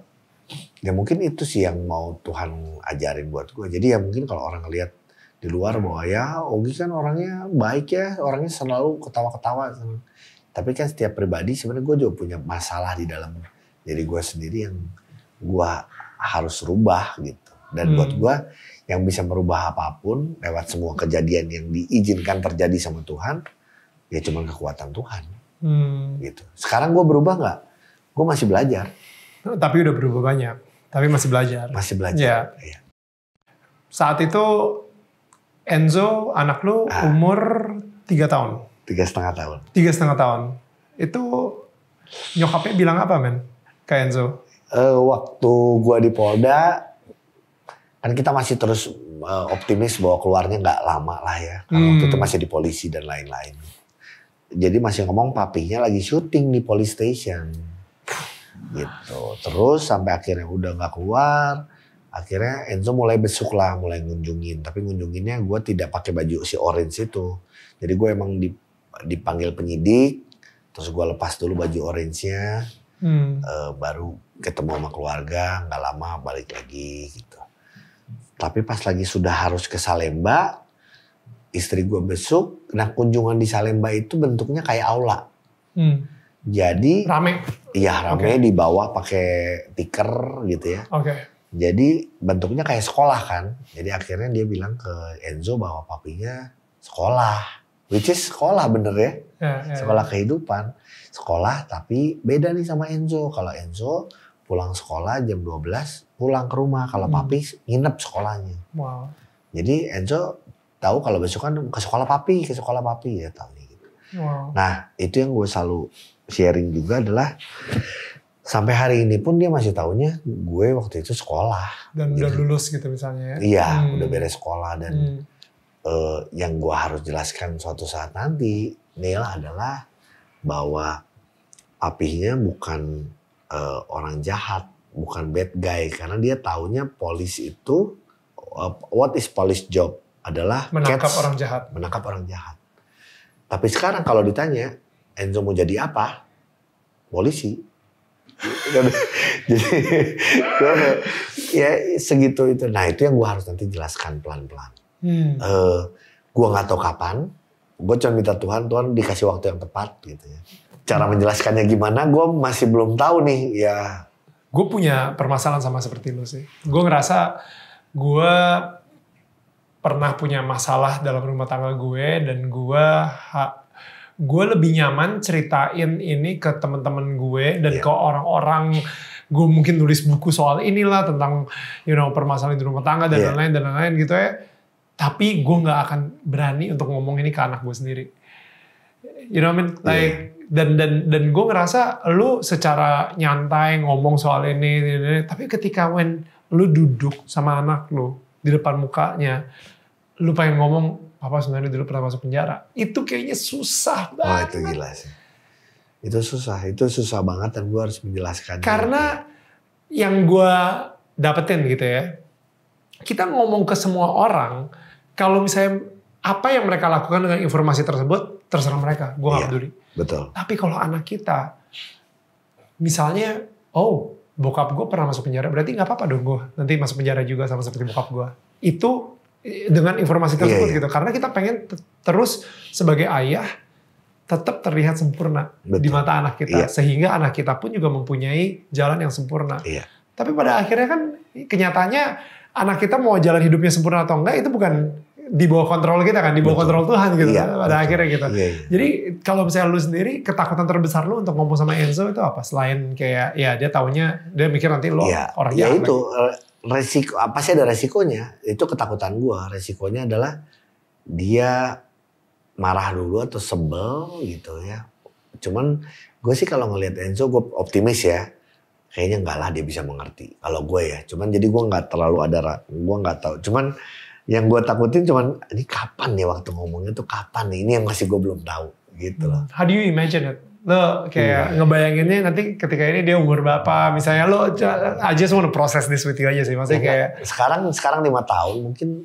ya mungkin itu sih yang mau Tuhan ajarin buat gue. Jadi ya mungkin kalau orang ngelihat di luar bahwa ya Ogi kan orangnya baik ya, orangnya selalu ketawa-ketawa. Tapi kan setiap pribadi sebenarnya gue juga punya masalah di dalam diri gue sendiri yang gue harus rubah gitu. Dan hmm. buat gue yang bisa merubah apapun lewat semua kejadian yang diizinkan terjadi sama Tuhan, ya cuma kekuatan Tuhan. Hmm. Gitu. Sekarang gue berubah nggak? Gue masih belajar. Tapi udah berubah banyak. Tapi masih belajar. Masih belajar. Ya. ya. Saat itu Enzo anak lu ah. umur 3 tahun. Tiga setengah tahun. Tiga setengah tahun. Itu nyokapnya bilang apa men? Kak Enzo? Uh, waktu gua di Polda, kan kita masih terus uh, optimis bahwa keluarnya nggak lama lah ya. Karena hmm. waktu itu hmm. masih di polisi dan lain-lain. Jadi masih ngomong papinya lagi syuting di police station. Gitu. Terus sampai akhirnya udah nggak keluar, akhirnya Enzo mulai besuk lah, mulai ngunjungin. Tapi ngunjunginnya gue tidak pakai baju si orange itu. Jadi gue emang di dipanggil penyidik, terus gue lepas dulu baju orange-nya, hmm. uh, baru ketemu sama keluarga, nggak lama balik lagi gitu. Tapi pas lagi sudah harus ke Salemba, istri gue besuk, nah kunjungan di Salemba itu bentuknya kayak aula. Hmm. Jadi rame. Iya rame okay. di bawah pakai tiker gitu ya. Oke. Okay. Jadi bentuknya kayak sekolah kan. Jadi akhirnya dia bilang ke Enzo bahwa papinya sekolah which is sekolah bener ya. Yeah, yeah, ya. sekolah yeah. kehidupan. Sekolah tapi beda nih sama Enzo. Kalau Enzo pulang sekolah jam 12 pulang ke rumah. Kalau hmm. papi nginep sekolahnya. Wow. Jadi Enzo tahu kalau besok kan ke sekolah papi, ke sekolah papi ya tahu gitu. Wow. Nah, itu yang gue selalu sharing juga adalah sampai hari ini pun dia masih tahunya gue waktu itu sekolah dan gitu. udah lulus gitu misalnya ya iya hmm. udah beres sekolah dan hmm uh, yang gue harus jelaskan suatu saat nanti Neil adalah bahwa apinya bukan uh, orang jahat, bukan bad guy karena dia taunya polis itu uh, what is police job adalah menangkap catch, orang jahat. Menangkap orang jahat. Tapi sekarang kalau ditanya Enzo mau jadi apa? Polisi. jadi ya segitu itu. Nah itu yang gue harus nanti jelaskan pelan-pelan Hmm. Uh, eh, gue nggak tahu kapan. Gue cuma minta Tuhan, Tuhan dikasih waktu yang tepat gitu ya. Cara menjelaskannya gimana, gue masih belum tahu nih ya. Gue punya permasalahan sama seperti lu sih. Gue ngerasa gue pernah punya masalah dalam rumah tangga gue dan gue gue lebih nyaman ceritain ini ke teman-teman gue dan yeah. ke orang-orang gue mungkin nulis buku soal inilah tentang you know permasalahan di rumah tangga dan iya. lain-lain yeah. dan lain-lain gitu ya tapi gue nggak akan berani untuk ngomong ini ke anak gue sendiri you know what I mean iya. like yeah. dan dan dan gue ngerasa lu secara nyantai ngomong soal ini, ini, ini tapi ketika when lu duduk sama anak lu di depan mukanya lu pengen ngomong apa sebenarnya dulu pernah masuk penjara itu kayaknya susah banget oh, itu gila sih itu susah itu susah banget dan gue harus menjelaskan karena yang gue dapetin gitu ya kita ngomong ke semua orang kalau misalnya apa yang mereka lakukan dengan informasi tersebut terserah mereka, gue nggak iya, peduli. Betul. Tapi kalau anak kita, misalnya, oh bokap gue pernah masuk penjara, berarti nggak apa-apa dong gue nanti masuk penjara juga sama seperti bokap gue. Itu eh, dengan informasi iya, tersebut iya, gitu, karena kita pengen terus sebagai ayah tetap terlihat sempurna betul. di mata anak kita, iya. sehingga anak kita pun juga mempunyai jalan yang sempurna. Iya. Tapi pada akhirnya kan kenyataannya anak kita mau jalan hidupnya sempurna atau enggak itu bukan di bawah kontrol kita kan, di bawah betul. kontrol Tuhan gitu iya, kan, pada betul. akhirnya gitu. Iya, iya. Jadi kalau misalnya lu sendiri ketakutan terbesar lu untuk ngomong sama Enzo itu apa? Selain kayak ya dia taunya dia mikir nanti lo iya, orang ya itu eh, resiko apa ah, sih ada resikonya? Itu ketakutan gua. Resikonya adalah dia marah dulu atau sebel gitu ya. Cuman gue sih kalau ngelihat Enzo gue optimis ya kayaknya enggak lah dia bisa mengerti kalau gue ya cuman jadi gue nggak terlalu ada gue nggak tahu cuman yang gue takutin cuman ini kapan nih waktu ngomongnya tuh kapan nih ini yang masih gue belum tahu gitu loh how do you imagine it lo kayak yeah. ngebayanginnya nanti ketika ini dia umur berapa misalnya lo aja semua proses nih this with you aja sih maksudnya kayak sekarang sekarang lima tahun mungkin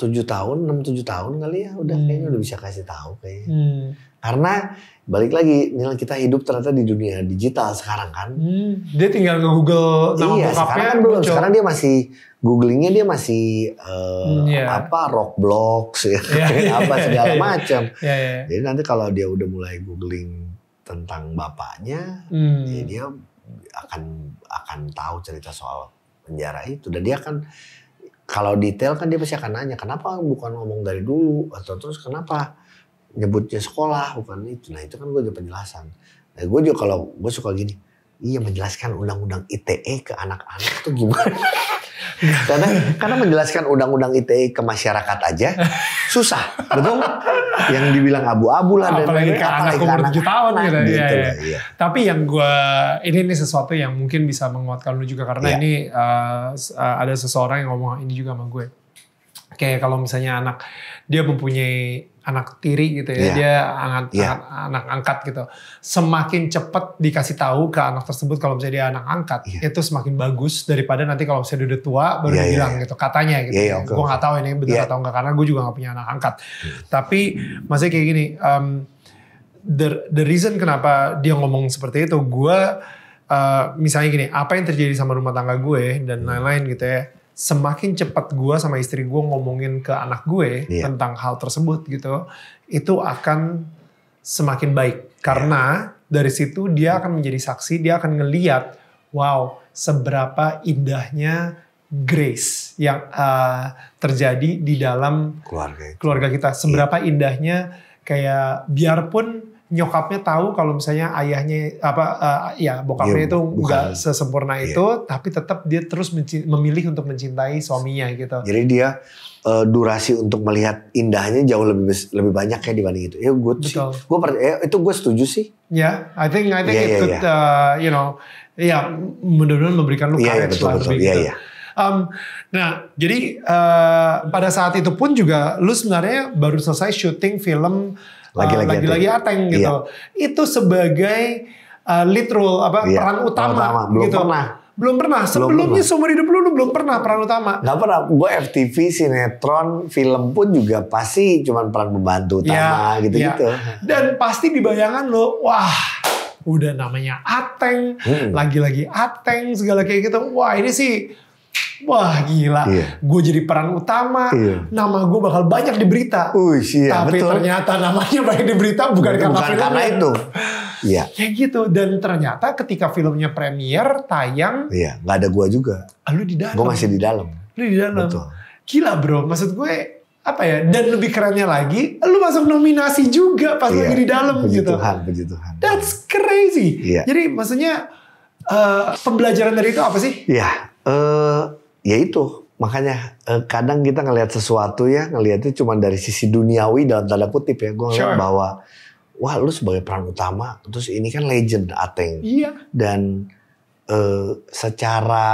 tujuh tahun enam tujuh tahun kali ya udah hmm. kayaknya udah bisa kasih tahu kayaknya hmm karena balik lagi nilai kita hidup ternyata di dunia digital sekarang kan. Hmm, dia tinggal ke Google nama iya, sekarang kan belum. Sekarang dia masih googlingnya dia masih uh, hmm, yeah. Iya. apa ya, yeah, kan? apa segala yeah, iya. macam. Yeah, yeah. Jadi nanti kalau dia udah mulai googling tentang bapaknya, hmm. ya dia akan akan tahu cerita soal penjara itu dan dia akan kalau detail kan dia pasti akan nanya kenapa bukan ngomong dari dulu atau terus kenapa nyebutnya sekolah bukan itu nah itu kan gue udah penjelasan nah, gue juga kalau gue suka gini iya menjelaskan undang-undang ITE ke anak-anak tuh gimana karena karena menjelaskan undang-undang ITE ke masyarakat aja susah betul yang dibilang abu-abu lah dan apalagi ke anak umur tujuh tahun gitu, gitu ya, ya. Iya. tapi yang gue ini ini sesuatu yang mungkin bisa menguatkan lu juga karena ya. ini uh, ada seseorang yang ngomong ini juga sama gue kayak kalau misalnya anak dia mempunyai anak tiri gitu ya, yeah. dia anak, yeah. anak, anak angkat gitu. Semakin cepat dikasih tahu ke anak tersebut kalau misalnya dia anak angkat, yeah. itu semakin bagus daripada nanti kalau misalnya udah tua baru yeah, iya, bilang yeah. gitu katanya gitu. Yeah, iya, yeah, okay. Gue nggak tahu ini benar yeah. atau enggak karena gue juga nggak punya anak angkat. Iya. Tapi masih kayak gini, um, the the reason kenapa dia ngomong seperti itu, gue uh, misalnya gini, apa yang terjadi sama rumah tangga gue dan lain-lain gitu ya semakin cepat gue sama istri gue ngomongin ke anak gue yeah. tentang hal tersebut gitu, itu akan semakin baik karena yeah. dari situ dia akan menjadi saksi, dia akan ngeliat, wow seberapa indahnya grace yang uh, terjadi di dalam keluarga, keluarga kita, seberapa yeah. indahnya kayak biarpun nyokapnya tahu kalau misalnya ayahnya apa uh, ya bokapnya yeah, itu nggak sesempurna yeah. itu tapi tetap dia terus memilih untuk mencintai suaminya gitu. Jadi dia uh, durasi untuk melihat indahnya jauh lebih lebih banyak ya dibanding itu. Ya gue sih, gue ya, eh, itu gue setuju sih. Ya, yeah, I think I think yeah, it yeah, could yeah. Iya. Uh, you know ya yeah, mudah-mudahan memberikan lu yeah, iya, courage yeah, betul, betul, lebih yeah, gitu. Um, nah, jadi uh, pada saat itu pun juga lu sebenarnya baru selesai syuting film Eh, lagi-lagi uh, lagi ya. ateng iya. gitu. Iya. Itu sebagai uh, lead role apa iya. peran utama, utama. Belum gitu. pernah. Belum pernah. Sebelumnya seumur hidup lu, belum pernah peran utama. Gak pernah. Gue FTV, sinetron, film pun juga pasti cuman peran pembantu iya, utama gitu-gitu. Ya, Dan pasti di bayangan lu, wah udah namanya ateng, lagi hmm. lagi-lagi ateng segala kayak gitu. Wah ini sih Wah gila, iya. gue jadi peran utama, iya. nama gue bakal banyak di berita. Uish, iya, Tapi betul. ternyata namanya banyak di berita bukan, bukan karena, filmnya. karena itu. Iya. Kayak gitu dan ternyata ketika filmnya premier tayang, iya nggak ada gue juga. Ah, lu di dalam. Gue masih di dalam. Lu di dalam. Betul. Gila bro, maksud gue apa ya? Dan lebih kerennya lagi, lu masuk nominasi juga pas iya. lagi di dalam gitu. Tuhan, puji Tuhan. That's crazy. Iya. Jadi maksudnya uh, pembelajaran dari itu apa sih? Iya. Uh, ya itu makanya eh, kadang kita ngelihat sesuatu ya ngelihatnya cuma dari sisi duniawi dalam tanda kutip ya gue ngeliat sure. bahwa wah lu sebagai peran utama terus ini kan legend Ateng iya. dan eh, secara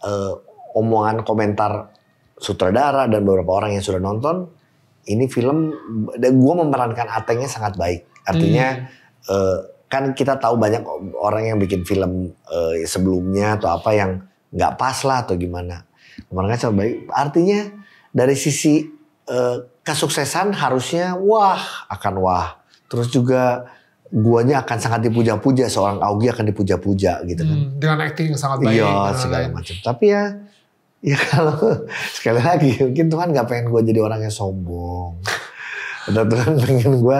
eh, omongan komentar sutradara dan beberapa orang yang sudah nonton ini film dan gue memerankan Atengnya sangat baik artinya hmm. Eh, kan kita tahu banyak orang yang bikin film eh, sebelumnya atau apa yang nggak pas lah atau gimana Kemarin kaca baik. Artinya dari sisi uh, kesuksesan harusnya wah akan wah. Terus juga guanya akan sangat dipuja-puja, seorang Augie akan dipuja-puja gitu kan. Hmm, dengan acting yang sangat baik. Iya segala macam. Tapi ya ya kalau sekali lagi mungkin Tuhan gak pengen gue jadi orang yang sombong. Atau Tuhan pengen gue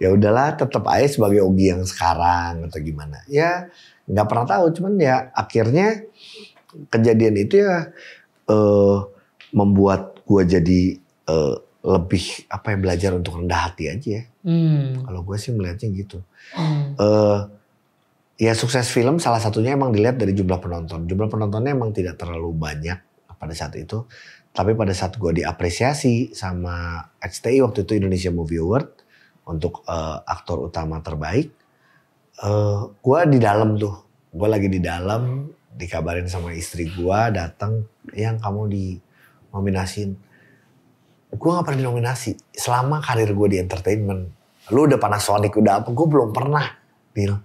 ya udahlah tetap aja sebagai Ogi yang sekarang atau gimana. Ya nggak pernah tahu cuman ya akhirnya kejadian itu ya uh, membuat gue jadi uh, lebih apa yang belajar untuk rendah hati aja ya. Hmm. Kalau gue sih melihatnya gitu. Hmm. Uh, ya sukses film salah satunya emang dilihat dari jumlah penonton. Jumlah penontonnya emang tidak terlalu banyak pada saat itu. Tapi pada saat gue diapresiasi sama XTI waktu itu Indonesia Movie Award untuk uh, aktor utama terbaik, uh, gue di dalam tuh, gue lagi di dalam dikabarin sama istri gua datang yang kamu di nominasin gue gak pernah di nominasi selama karir gua di entertainment lu udah Panasonic udah apa gua belum pernah Bill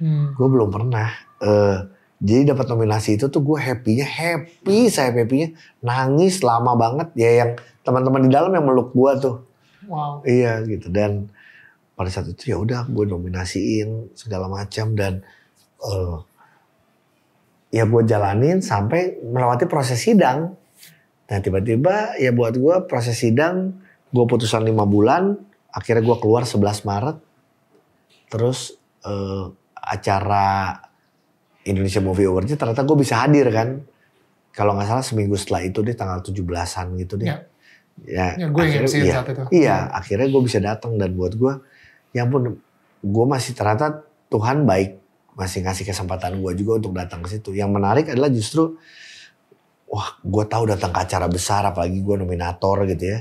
hmm. gue belum pernah uh, jadi dapat nominasi itu tuh gue happynya happy saya happynya nangis lama banget ya yang teman-teman di dalam yang meluk gue tuh wow. iya gitu dan pada saat itu ya udah gue nominasiin segala macam dan uh, ya gue jalanin sampai melewati proses sidang. Nah tiba-tiba ya buat gue proses sidang gue putusan lima bulan, akhirnya gue keluar 11 Maret. Terus eh, acara Indonesia Movie Awards ternyata gue bisa hadir kan. Kalau nggak salah seminggu setelah itu deh tanggal 17-an gitu deh. Ya, ya, ya gue akhirnya, yang ya, saat itu. Iya, iya akhirnya gue bisa datang dan buat gue, ya pun gue masih ternyata Tuhan baik masih ngasih kesempatan gue juga untuk datang ke situ. Yang menarik adalah justru wah gue tahu datang ke acara besar apalagi gue nominator gitu ya.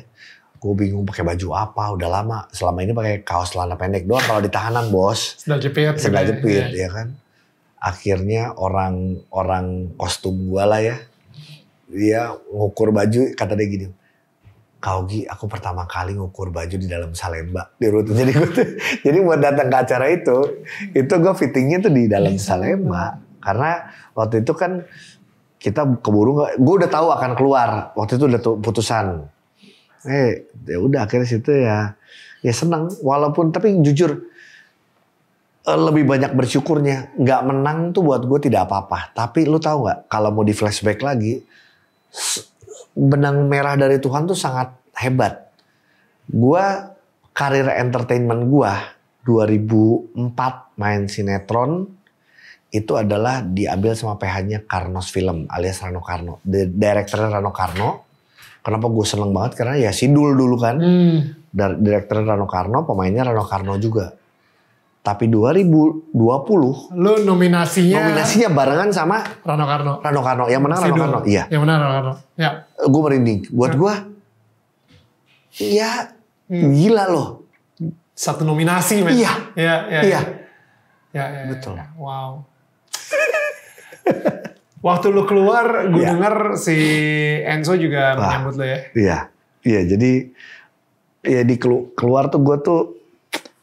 Gue bingung pakai baju apa, udah lama. Selama ini pakai kaos celana pendek doang kalau di tahanan bos. sedal jepit. Gitu sedal ya. jepit ya, ya kan. Akhirnya orang-orang kostum gue lah ya. Dia ngukur baju kata dia gini. Kaugi aku pertama kali ngukur baju di dalam Salemba di rute. Jadi gue jadi buat datang ke acara itu, itu gue fittingnya tuh di dalam iya. Salemba. Karena waktu itu kan kita keburu gak, gue udah tahu akan keluar. Waktu itu udah putusan. Eh, ya udah akhirnya situ ya, ya senang. Walaupun tapi jujur eh, lebih banyak bersyukurnya nggak menang tuh buat gue tidak apa-apa tapi lu tahu nggak kalau mau di flashback lagi benang merah dari Tuhan tuh sangat hebat. Gua karir entertainment gua 2004 main sinetron itu adalah diambil sama PH-nya Karnos Film alias Rano Karno, the director Rano Karno. Kenapa gue seneng banget karena ya Sidul dulu kan, hmm. director Rano Karno, pemainnya Rano Karno juga. Tapi 2020 lo nominasinya nominasinya barengan sama Rano Karno. Rano Karno yang menang Rano Karno. Iya. Yang menang Rano Karno. Ya gue merinding. Buat gue, ya hmm. gila loh. Satu nominasi, men. Iya. Iya, iya. Iya. Ya, ya, Betul. Ya. Wow. Waktu lu keluar, gue ya. denger si Enzo juga Wah, menyambut lo ya. Iya, iya. Jadi ya di keluar tuh gue tuh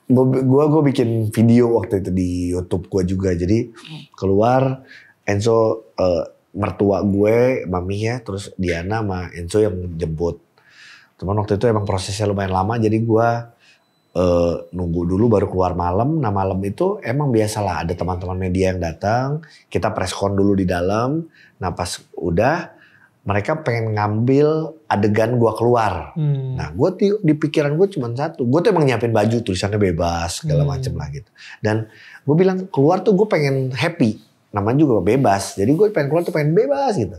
gue gue bikin video waktu itu di YouTube gue juga. Jadi hmm. keluar Enzo uh, mertua gue, mami ya, terus Diana sama Enzo yang jemput. Cuman waktu itu emang prosesnya lumayan lama, jadi gue uh, nunggu dulu baru keluar malam. Nah malam itu emang biasalah ada teman-teman media yang datang, kita preskon dulu di dalam. Nah pas udah mereka pengen ngambil adegan gue keluar. Hmm. Nah gue di, di pikiran gue cuma satu, gue tuh emang nyiapin baju tulisannya bebas segala hmm. macem lah gitu. Dan gue bilang keluar tuh gue pengen happy, namanya juga bebas. Jadi gue pengen keluar tuh pengen bebas gitu.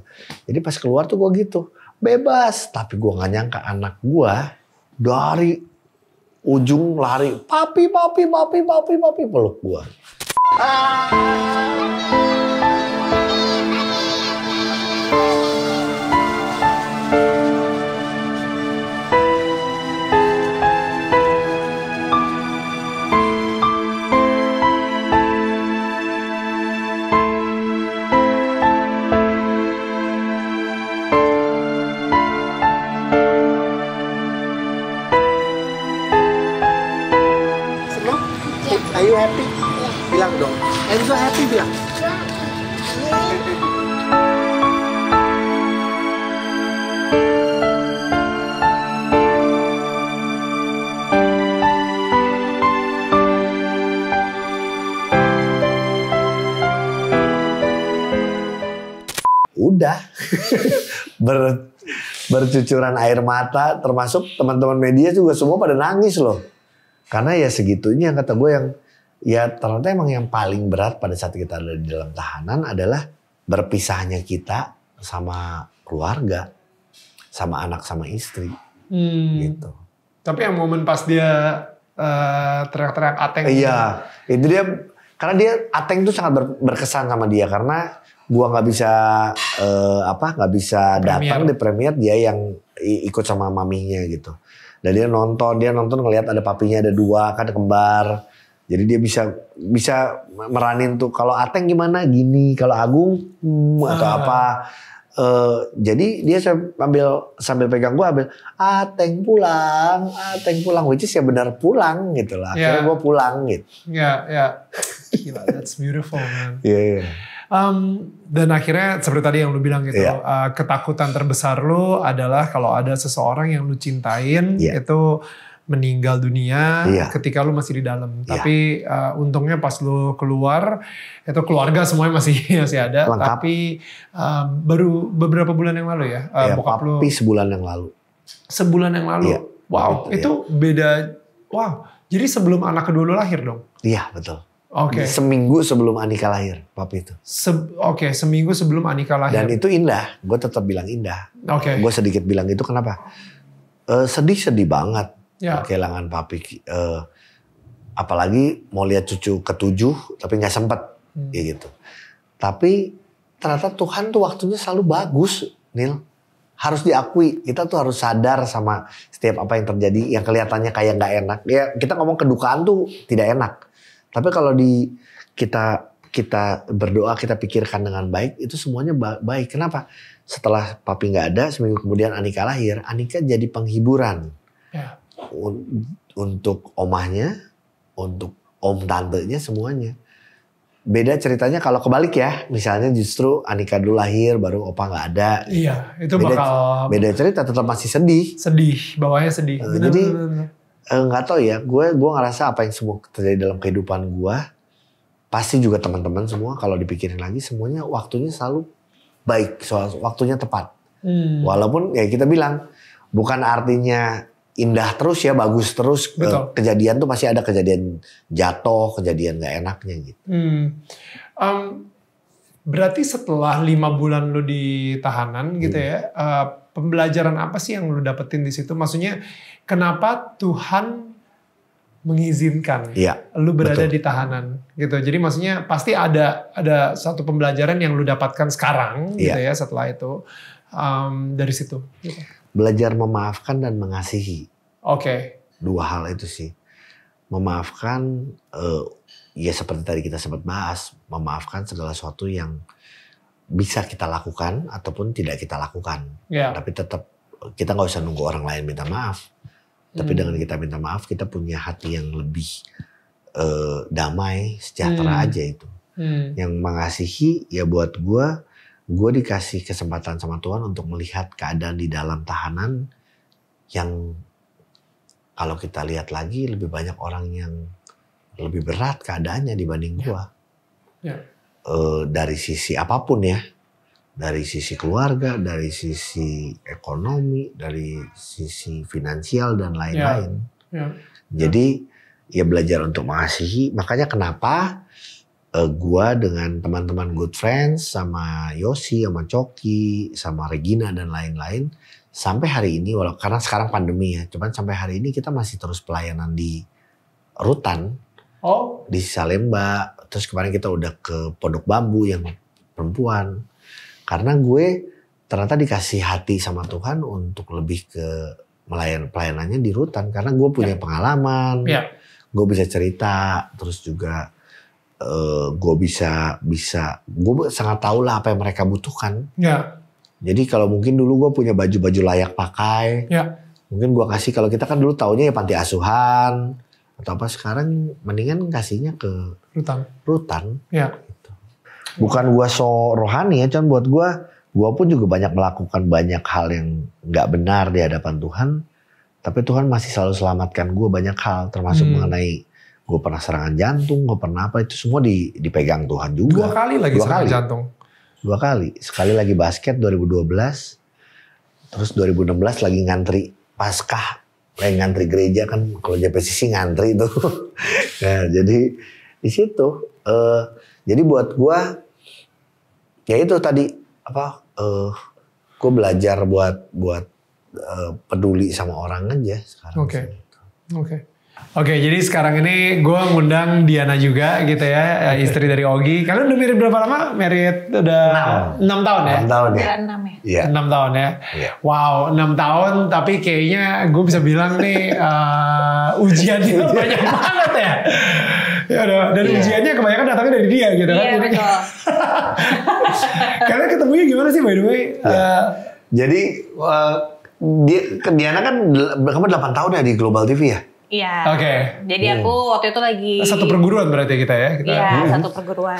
Jadi pas keluar tuh gue gitu, bebas. Tapi gue gak nyangka anak gue dari ujung lari, papi, papi, papi, papi, papi peluk gue. ber, bercucuran air mata termasuk teman-teman media juga semua pada nangis loh karena ya segitunya kata gue yang ya ternyata emang yang paling berat pada saat kita ada di dalam tahanan adalah berpisahnya kita sama keluarga sama anak sama istri hmm. gitu tapi yang momen pas dia uh, teriak-teriak ateng iya gitu. itu dia karena dia ateng itu sangat berkesan sama dia karena gua nggak bisa uh, apa nggak bisa datang di premier dia yang ikut sama maminya gitu dan dia nonton dia nonton ngelihat ada papinya ada dua kan kembar jadi dia bisa bisa meranin tuh kalau Ateng gimana gini kalau Agung hmm, atau ah. apa uh, jadi dia sambil sambil pegang gua ambil Ateng pulang Ateng pulang which is ya benar pulang gitu lah akhirnya yeah. gue pulang gitu ya yeah, ya yeah. that's beautiful man yeah, yeah. Um, dan akhirnya seperti tadi yang lu bilang gitu, yeah. Iya. uh, ketakutan terbesar lu adalah kalau ada seseorang yang lu cintain yeah. itu meninggal dunia yeah. ketika lu masih di dalam. Yeah. Tapi uh, untungnya pas lu keluar itu keluarga semuanya masih masih ada. Lengkap. Tapi uh, baru beberapa bulan yang lalu ya. Uh, eh, yeah, bokap lu. sebulan yang lalu. Sebulan yang lalu. Yeah. wow, iya. itu, itu yeah. beda. Wow, jadi sebelum anak kedua lu lahir dong. Iya betul. Oke. Okay. Seminggu sebelum Anika lahir, papi itu. Se Oke, okay, seminggu sebelum Anika lahir. Dan itu indah, gue tetap bilang indah. Oke. Okay. Gue sedikit bilang itu kenapa? Uh, sedih-sedih banget yeah. kehilangan papi. Uh, eh, apalagi mau lihat cucu ketujuh, tapi nggak sempet, hmm. ya gitu. Tapi ternyata Tuhan tuh waktunya selalu bagus, Nil. Harus diakui, kita tuh harus sadar sama setiap apa yang terjadi, yang kelihatannya kayak nggak enak. Ya kita ngomong kedukaan tuh tidak enak tapi kalau di kita kita berdoa, kita pikirkan dengan baik, itu semuanya baik. Kenapa? Setelah papi nggak ada, seminggu kemudian Anika lahir, Anika jadi penghiburan ya. untuk omahnya, untuk om tantenya semuanya. Beda ceritanya kalau kebalik ya, misalnya justru Anika dulu lahir, baru opa nggak ada. Iya, itu beda, bakal beda cerita, tetap masih sedih. Sedih, bawahnya sedih. Nah, jadi Eh, nggak tahu ya gue gue ngerasa apa yang semua terjadi dalam kehidupan gue pasti juga teman-teman semua kalau dipikirin lagi semuanya waktunya selalu baik soal waktunya tepat hmm. walaupun ya kita bilang bukan artinya indah terus ya bagus terus eh, Betul. kejadian tuh masih ada kejadian jatuh kejadian nggak enaknya gitu hmm. um, Berarti setelah lima bulan lu di tahanan gitu iya. ya, uh, pembelajaran apa sih yang lu dapetin di situ? Maksudnya kenapa Tuhan mengizinkan ya, lu berada betul. di tahanan gitu. Jadi maksudnya pasti ada ada satu pembelajaran yang lu dapatkan sekarang ya. gitu ya setelah itu um, dari situ. Belajar memaafkan dan mengasihi. Oke. Okay. Dua hal itu sih. Memaafkan uh, ya seperti tadi kita sempat bahas, memaafkan segala sesuatu yang bisa kita lakukan ataupun tidak kita lakukan. Yeah. Tapi tetap kita nggak usah nunggu orang lain minta maaf. Tapi hmm. dengan kita minta maaf, kita punya hati yang lebih uh, damai, sejahtera hmm. aja itu. Hmm. Yang mengasihi ya buat gue, gue dikasih kesempatan sama Tuhan untuk melihat keadaan di dalam tahanan yang kalau kita lihat lagi lebih banyak orang yang lebih berat keadaannya dibanding ya. gua Ya. E, dari sisi apapun ya, dari sisi keluarga, dari sisi ekonomi, dari sisi finansial dan lain-lain. Ya. Ya. Jadi ya belajar untuk mengasihi. Makanya kenapa uh, gua dengan teman-teman good friends sama Yosi, sama Coki, sama Regina dan lain-lain sampai hari ini walau karena sekarang pandemi ya, cuman sampai hari ini kita masih terus pelayanan di rutan Oh. Di Salemba. Terus kemarin kita udah ke Pondok Bambu yang perempuan. Karena gue ternyata dikasih hati sama Tuhan untuk lebih ke melayan pelayanannya di rutan karena gue punya ya. pengalaman. Ya. Gue bisa cerita, terus juga uh, gue bisa bisa gue sangat tahu lah apa yang mereka butuhkan. Ya. Jadi kalau mungkin dulu gue punya baju-baju layak pakai, ya. mungkin gue kasih kalau kita kan dulu taunya ya panti asuhan, atau apa sekarang mendingan kasihnya ke rutan rutan ya gitu. bukan gua so rohani ya cuman buat gua gua pun juga banyak melakukan banyak hal yang nggak benar di hadapan Tuhan tapi Tuhan masih selalu selamatkan gua banyak hal termasuk hmm. mengenai gue pernah serangan jantung, gue pernah apa itu semua di, dipegang Tuhan juga. Dua kali lagi dua serangan kali. jantung. Dua kali, sekali lagi basket 2012, terus 2016 lagi ngantri paskah lain ngantri gereja kan kalau JPCC ngantri tuh nah, jadi di situ uh, jadi buat gua ya itu tadi apa uh, eh, gue belajar buat buat uh, peduli sama orang aja sekarang oke okay. oke okay. Oke, jadi sekarang ini gue ngundang Diana juga gitu ya, eh, istri dari Ogi. Kalian udah mirip berapa lama? Married udah enam tahun ya? Enam tahun ya. Enam ya. Iya. tahun ya. Iya. Wow, enam tahun. Tapi kayaknya gue bisa bilang nih uh, eh, ujiannya banyak banget ya. Ya udah, dan yeah. ujiannya kebanyakan datangnya dari dia gitu kan. Iya betul. Kalian ketemunya gimana sih by the way? Yeah. Uh, ya. jadi uh, eh, dia, Diana kan kamu delapan tahun ya di Global TV ya? Iya. Oke. Okay. Jadi wow. aku hmm. waktu itu lagi satu perguruan berarti kita ya. Kita. Iya, hmm. satu perguruan,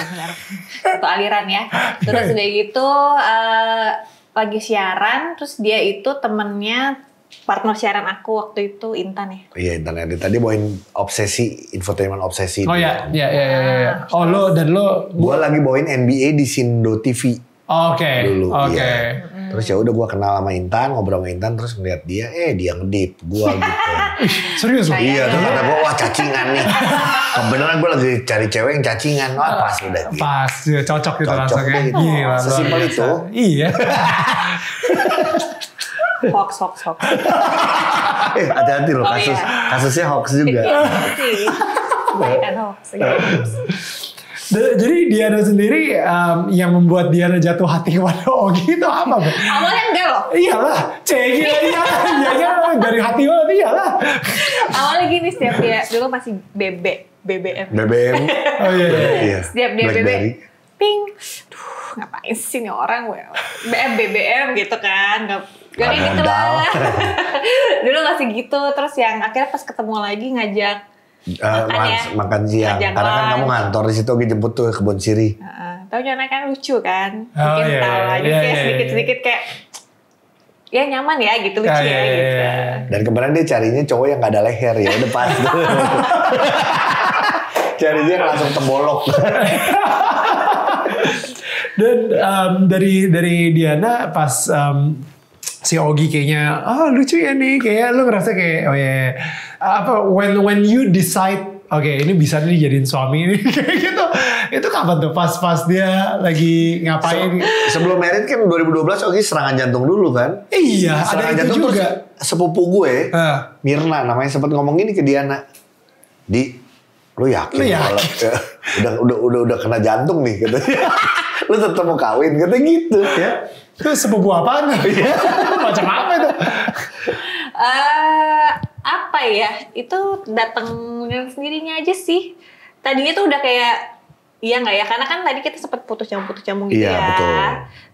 satu aliran ya. Terus udah gitu uh, lagi siaran, terus dia itu temennya partner siaran aku waktu itu Intan ya. Iya Intan ya. Tadi bawain obsesi infotainment obsesi. Oh iya, iya iya iya. Oh lo dan lo. Gua lagi bawain NBA di Sindo TV. Oke. Dulu. Oke. Iya. Terus ya udah gue kenal sama Intan, ngobrol sama Intan, terus ngeliat dia, eh dia ngedip, gue gitu. serius lu? Iya, terus kata gue, wah cacingan nih. Kebenaran gue lagi cari cewek yang cacingan, wah pas ah, udah. Gitu. Pas, ya, cocok gitu cocok rasanya. Gitu. Iya, Sesimpel itu. Iya. hoax, hoax, hoax. eh, hati-hati loh oh, kasus, oh, iya. kasusnya hoax juga. Iya, hoax. Hoax. Jadi Diana sendiri um, yang membuat Diana jatuh hati kepada Ogi itu apa? Awalnya enggak loh. Iyalah, cegi lah iya Ya dari hati banget iyalah. Awalnya gini setiap dia dulu masih bebek. BBM. BBM. Oh iya iya, iya. iya. Setiap dia BBM. Ping. Duh, ngapain sih nih orang? Well, BBM, BBM gitu kan. Gak, gak gitu lah. dulu masih gitu. Terus yang akhirnya pas ketemu lagi ngajak Uh, makan, ya? makan siang Jangan karena kan kamu ngantor di situ jemput tuh kebun siri uh, tahu nyana kan lucu kan bikin oh, iya, tawa iya iya, iya, iya, kayak sedikit sedikit kayak ya nyaman ya gitu lucu ah, iya, ya, ya gitu dan kemarin dia carinya cowok yang gak ada leher ya udah pas cari dia langsung tembolok dan um, dari dari Diana pas um, si Ogi kayaknya ah oh, lucu ya nih kayak lu ngerasa kayak oh ya yeah apa when when you decide oke okay, ini bisa nih jadiin suami ini gitu itu kapan tuh pas-pas dia lagi ngapain Se sebelum merit kan 2012 oke serangan jantung dulu kan iya serangan ada jantung juga sepupu gue uh. Mirna namanya sempat ngomong ini ke Diana di lu yakin, lu yakin? Kalau, ya, udah udah udah udah kena jantung nih gitu lu tetap mau kawin gitu gitu ya itu sepupu apaan ya macam apa itu eh, apa ya itu datang dengan sendirinya aja sih tadinya tuh udah kayak iya nggak ya karena kan tadi kita sempat putus nyambung putus nyambung gitu iya, ya betul.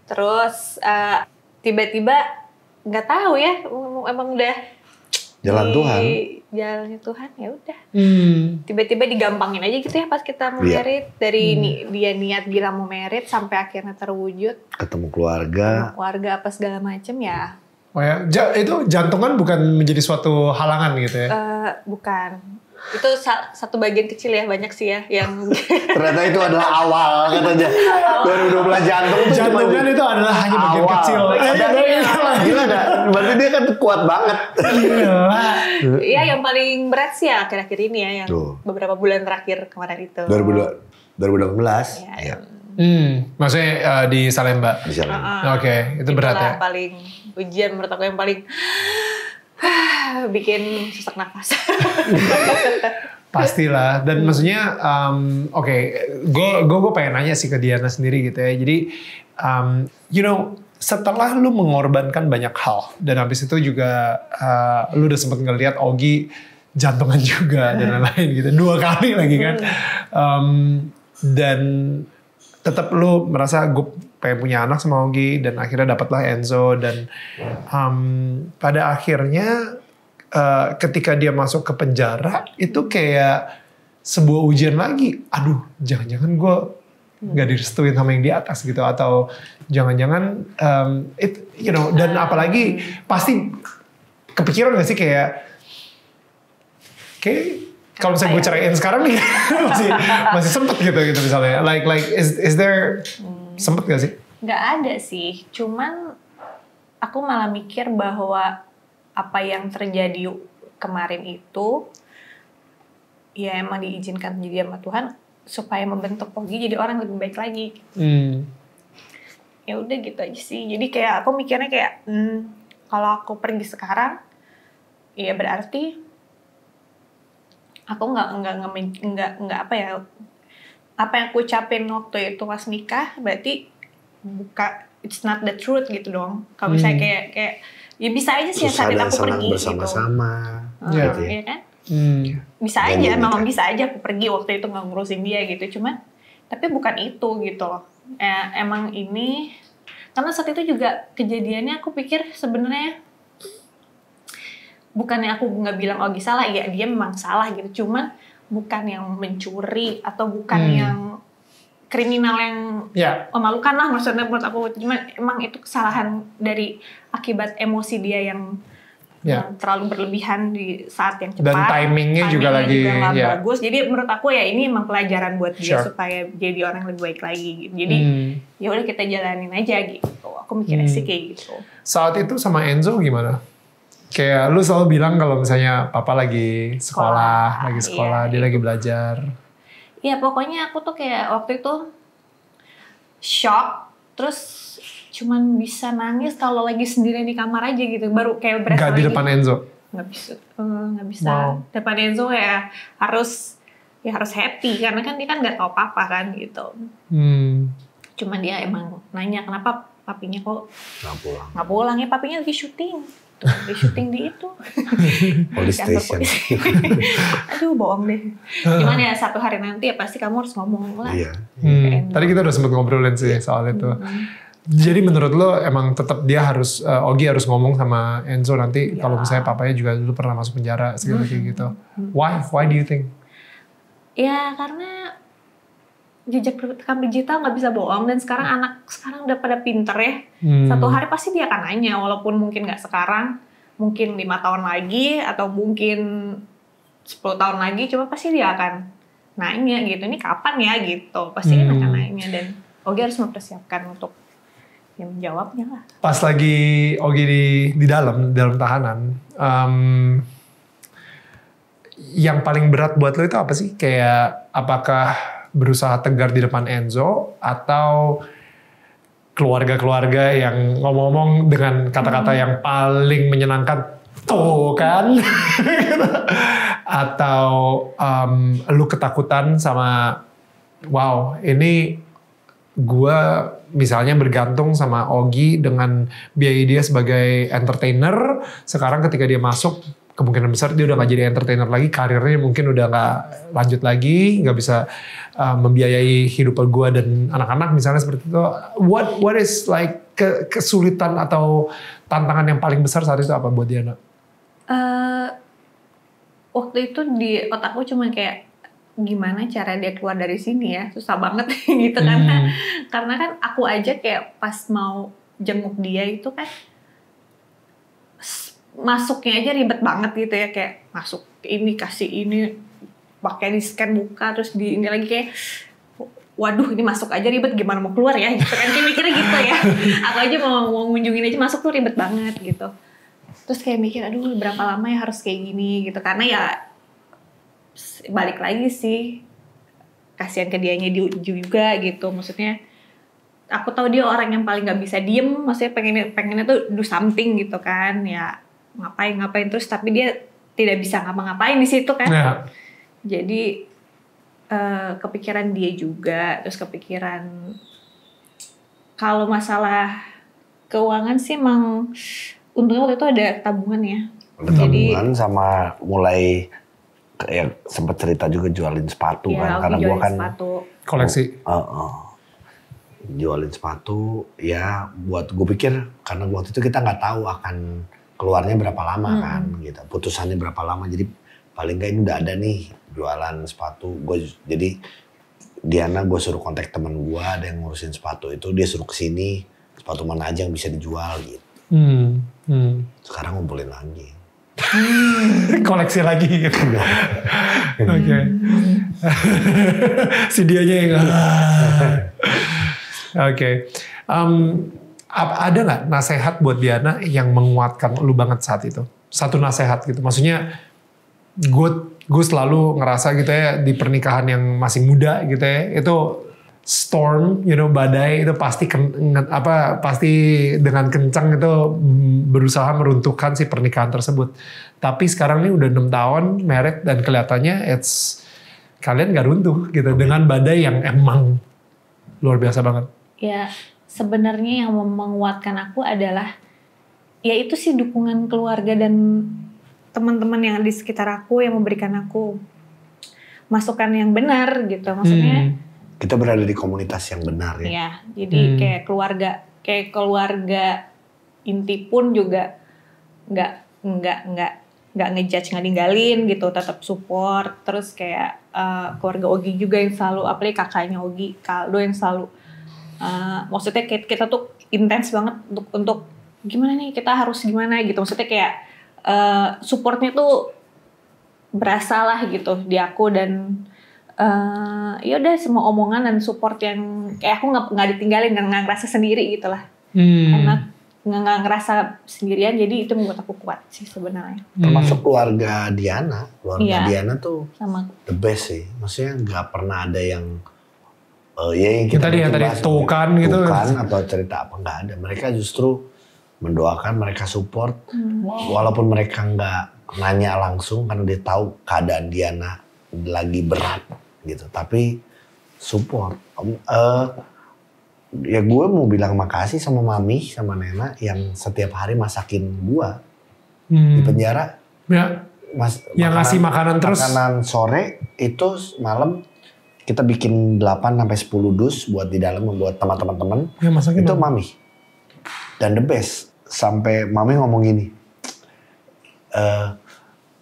terus uh, tiba-tiba nggak tahu ya emang udah jalan di, Tuhan jalannya Tuhan ya udah hmm. tiba-tiba digampangin aja gitu ya pas kita mau iya. merit dari hmm. ni, dia niat bilang mau merit sampai akhirnya terwujud ketemu keluarga keluarga apa segala macem ya Oh ya, ja, itu jantungan bukan menjadi suatu halangan gitu ya? Uh, bukan. Itu sa satu bagian kecil ya, banyak sih ya yang ternyata itu adalah awal katanya. Baru dua belas jantung itu jantungan itu adalah hanya bagian awal. kecil. Ada yang iya. gila ada. Berarti dia kan kuat banget. Iya, yang paling berat sih ya akhir-akhir ini ya yang Tuh. beberapa bulan terakhir kemarin itu. 2018. 2018. Ya. ya. Hmm, maksudnya uh, di Salemba. Di Salemba. Uh -uh. Oke, okay, itu Itulah berat ya. paling ujian menurut aku yang paling bikin sesak nafas. Pastilah. Dan maksudnya, um, oke, okay, gue gue pengen nanya sih ke Diana sendiri gitu ya. Jadi, um, you know, setelah lu mengorbankan banyak hal dan habis itu juga uh, lu udah sempet ngeliat Ogi jantungan juga dan lain-lain gitu dua kali lagi kan hmm. um, dan tetap lu merasa gue pengen punya anak sama Ogi dan akhirnya dapatlah Enzo dan um, pada akhirnya uh, ketika dia masuk ke penjara itu kayak sebuah ujian lagi. Aduh, jangan-jangan gue nggak direstuin sama yang di atas gitu atau jangan-jangan um, it you know dan apalagi pasti kepikiran gak sih kayak kayak kalau misalnya gue ya? ceraiin sekarang nih masih masih sempet gitu gitu misalnya like like is is there hmm. Sempet gak sih? Gak ada sih, cuman aku malah mikir bahwa apa yang terjadi kemarin itu ya emang diizinkan jadi sama Tuhan supaya membentuk Pogi jadi orang lebih baik lagi. Hmm. Ya udah gitu aja sih. Jadi kayak aku mikirnya kayak hmm, kalau aku pergi sekarang ya berarti aku nggak nggak nggak nggak apa ya apa yang aku ucapin waktu itu pas nikah berarti buka it's not the truth gitu dong kalau hmm. misalnya kayak kayak ya bisa aja sih saat aku pergi gitu. bersama-sama gitu. Yeah. Oh, gitu ya. ya kan hmm. bisa Dan aja memang kan bisa aja aku pergi waktu itu nggak ngurusin dia gitu cuman tapi bukan itu gitu loh eh, emang ini karena saat itu juga kejadiannya aku pikir sebenarnya bukannya aku nggak bilang Ogi oh, salah ya dia memang salah gitu cuman bukan yang mencuri atau bukan hmm. yang kriminal yang yeah. memalukan lah maksudnya menurut aku cuman emang itu kesalahan dari akibat emosi dia yang yeah. terlalu berlebihan di saat yang cepat dan timingnya, timingnya juga lagi juga yeah. bagus jadi menurut aku ya ini emang pelajaran buat dia supaya jadi orang yang lebih baik lagi jadi hmm. ya udah kita jalanin aja gitu aku mikirnya hmm. sih kayak gitu saat itu sama Enzo gimana kayak lu selalu bilang kalau misalnya papa lagi sekolah, sekolah lagi iya, sekolah, iya, dia lagi belajar. Iya, pokoknya aku tuh kayak waktu itu shock, terus cuman bisa nangis kalau lagi sendirian di kamar aja gitu, baru kayak berasa. Gak di depan Enzo? Gak bisa, eh, nggak uh, bisa. Wow. Depan Enzo ya harus ya harus happy karena kan dia kan nggak tau papa kan gitu. Hmm. Cuman dia emang nanya kenapa papinya kok nggak pulang. Nggak pulang ya papinya lagi syuting gitu di syuting di itu police station aduh bohong deh gimana ya satu hari nanti ya pasti kamu harus ngomong lah iya. hmm. tadi kita udah sempet ngobrolin sih iya. soal itu hmm. Jadi menurut lo emang tetap dia harus uh, Ogi harus ngomong sama Enzo nanti ya. kalau misalnya papanya juga dulu pernah masuk penjara segala gitu. hmm. gitu. Why? Why do you think? Ya karena jejak rekam digital nggak bisa bohong dan sekarang anak sekarang udah pada pinter ya hmm. satu hari pasti dia akan nanya walaupun mungkin nggak sekarang mungkin lima tahun lagi atau mungkin 10 tahun lagi coba pasti dia akan nanya gitu ini kapan ya gitu pasti hmm. akan nanya dan Ogi harus mempersiapkan untuk yang menjawabnya lah pas lagi Ogi di di dalam dalam tahanan um, yang paling berat buat lo itu apa sih kayak apakah berusaha tegar di depan Enzo atau keluarga-keluarga yang ngomong-ngomong dengan kata-kata hmm. yang paling menyenangkan tuh kan atau um, lu ketakutan sama wow ini gue misalnya bergantung sama Ogi dengan biaya dia sebagai entertainer sekarang ketika dia masuk kemungkinan besar dia udah gak jadi entertainer lagi karirnya mungkin udah gak lanjut lagi nggak bisa uh, membiayai hidup gue dan anak-anak misalnya seperti itu what what is like ke, kesulitan atau tantangan yang paling besar saat itu apa buat Diana? Uh, waktu itu di otakku cuma kayak gimana cara dia keluar dari sini ya susah banget gitu kan. hmm. karena karena kan aku aja kayak pas mau jenguk dia itu kan masuknya aja ribet banget gitu ya kayak masuk ini kasih ini pakai di scan buka terus di ini lagi kayak waduh ini masuk aja ribet gimana mau keluar ya gitu kan mikirnya gitu ya aku aja mau, mau ngunjungin aja masuk tuh ribet banget gitu terus kayak mikir aduh berapa lama ya harus kayak gini gitu karena ya balik lagi sih kasihan ke dianya juga gitu maksudnya aku tahu dia orang yang paling nggak bisa diem maksudnya pengen pengennya tuh do something gitu kan ya ngapain ngapain terus tapi dia tidak bisa ngapa-ngapain di situ kan yeah. jadi uh, kepikiran dia juga terus kepikiran kalau masalah keuangan sih emang untungnya waktu itu ada tabungan ya ada tabungan sama mulai ya sempat cerita juga jualin sepatu ya, kan karena gua kan sepatu. koleksi uh, uh, jualin sepatu ya buat gue pikir karena waktu itu kita nggak tahu akan keluarnya berapa lama hmm. kan gitu putusannya berapa lama jadi paling nggak ini udah ada nih jualan sepatu gue jadi Diana gue suruh kontak teman gue ada yang ngurusin sepatu itu dia suruh kesini sepatu mana aja yang bisa dijual gitu hmm. Hmm. sekarang ngumpulin lagi koleksi lagi gitu. Iya. Oke. Hmm. si dianya yang ah. Oke. Okay. Um, ada nggak nasehat buat Diana yang menguatkan lu banget saat itu? Satu nasehat gitu, maksudnya gue gue selalu ngerasa gitu ya di pernikahan yang masih muda gitu ya itu storm, you know, badai itu pasti apa pasti dengan kencang itu berusaha meruntuhkan si pernikahan tersebut. Tapi sekarang ini udah enam tahun merit dan kelihatannya it's kalian gak runtuh gitu dengan badai yang emang luar biasa banget. Ya, sebenarnya yang menguatkan aku adalah ya itu sih dukungan keluarga dan teman-teman yang di sekitar aku yang memberikan aku masukan yang benar gitu maksudnya hmm. kita berada di komunitas yang benar ya, ya jadi hmm. kayak keluarga kayak keluarga inti pun juga nggak nggak nggak nggak ngejudge nggak ninggalin gitu tetap support terus kayak uh, keluarga Ogi juga yang selalu apalagi kakaknya Ogi Kaldo yang selalu Eh, maksudnya kita tuh intens banget untuk untuk gimana nih kita harus gimana gitu maksudnya kayak uh, supportnya tuh berasalah gitu di aku dan uh, ya udah semua omongan dan support yang kayak aku nggak nggak ditinggalin nggak ngerasa sendiri gitulah hmm. karena nggak ngerasa sendirian jadi itu membuat aku kuat sih sebenarnya hmm. termasuk keluarga Diana keluarga ya. Diana tuh Sama. the best sih maksudnya nggak pernah ada yang Oh ya yang kita tadi tadi tukan gitu tukan atau cerita apa enggak ada mereka justru mendoakan mereka support wow. Hmm. walaupun mereka enggak nanya langsung karena dia tahu keadaan Diana lagi berat gitu tapi support um, uh, ya gue mau bilang makasih sama mami sama nena yang setiap hari masakin gue hmm. di penjara ya. Mas, yang ngasih makanan terus makanan sore itu malam kita bikin 8 sampai 10 dus buat di dalam membuat teman-teman teman. Ya, itu mami. mami. Dan the best sampai mami ngomong gini. Eh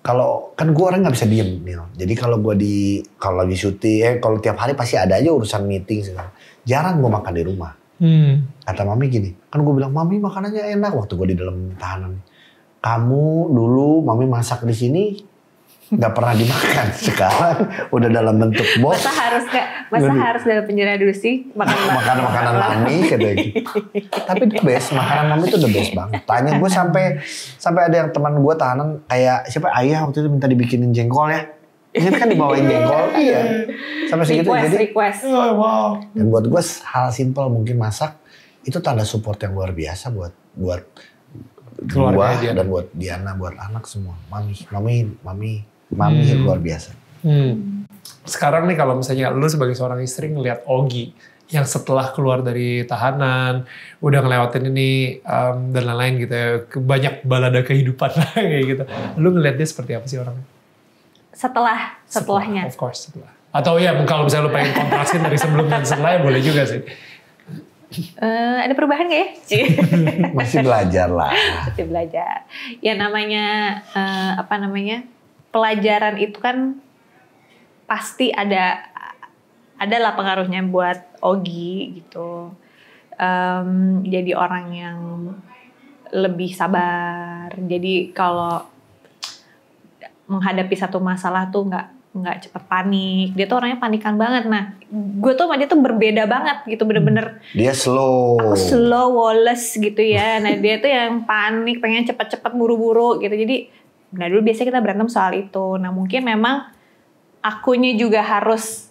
kalau kan gue orang nggak bisa diem Nil. Jadi kalau gue di kalau lagi syuting, eh kalau tiap hari pasti ada aja urusan meeting. Segala. Jarang gue makan di rumah. Hmm. Kata mami gini, kan gue bilang mami makanannya enak waktu gue di dalam tahanan. Kamu dulu mami masak di sini, nggak pernah dimakan sekarang udah dalam bentuk box masa harus gak, masa Jadi, harus dalam penjara dulu sih makan makan makanan mami gitu tapi the best makanan mami itu the best banget tanya gue sampai sampai ada yang teman gue tahanan kayak siapa ayah waktu itu minta dibikinin jengkol ya ini kan dibawain jengkol iya sampai segitu request, jadi request. Oh, wow. dan buat gue hal simpel mungkin masak itu tanda support yang luar biasa buat buat keluarga gua, dan buat Diana buat anak semua mami mami mami mami hmm. luar biasa hmm. sekarang nih kalau misalnya lu sebagai seorang istri ngelihat Ogi yang setelah keluar dari tahanan udah ngelewatin ini um, dan lain-lain gitu ya banyak balada kehidupan lah kayak gitu lu ngeliat dia seperti apa sih orangnya setelah setelahnya setelah, of course setelah atau ya kalau misalnya lu pengen kontrasin dari sebelum dan setelah ya boleh juga sih Uh, ada perubahan gak ya? Masih belajar lah. Masih belajar. Ya namanya uh, apa namanya? pelajaran itu kan pasti ada adalah pengaruhnya buat Ogi gitu um, jadi orang yang lebih sabar jadi kalau menghadapi satu masalah tuh nggak nggak cepet panik dia tuh orangnya panikan banget nah gue tuh sama dia tuh berbeda banget gitu bener-bener hmm. dia slow aku slow Wallace gitu ya nah dia tuh yang panik pengen cepet-cepet buru-buru gitu jadi Nah dulu biasanya kita berantem soal itu. Nah mungkin memang akunya juga harus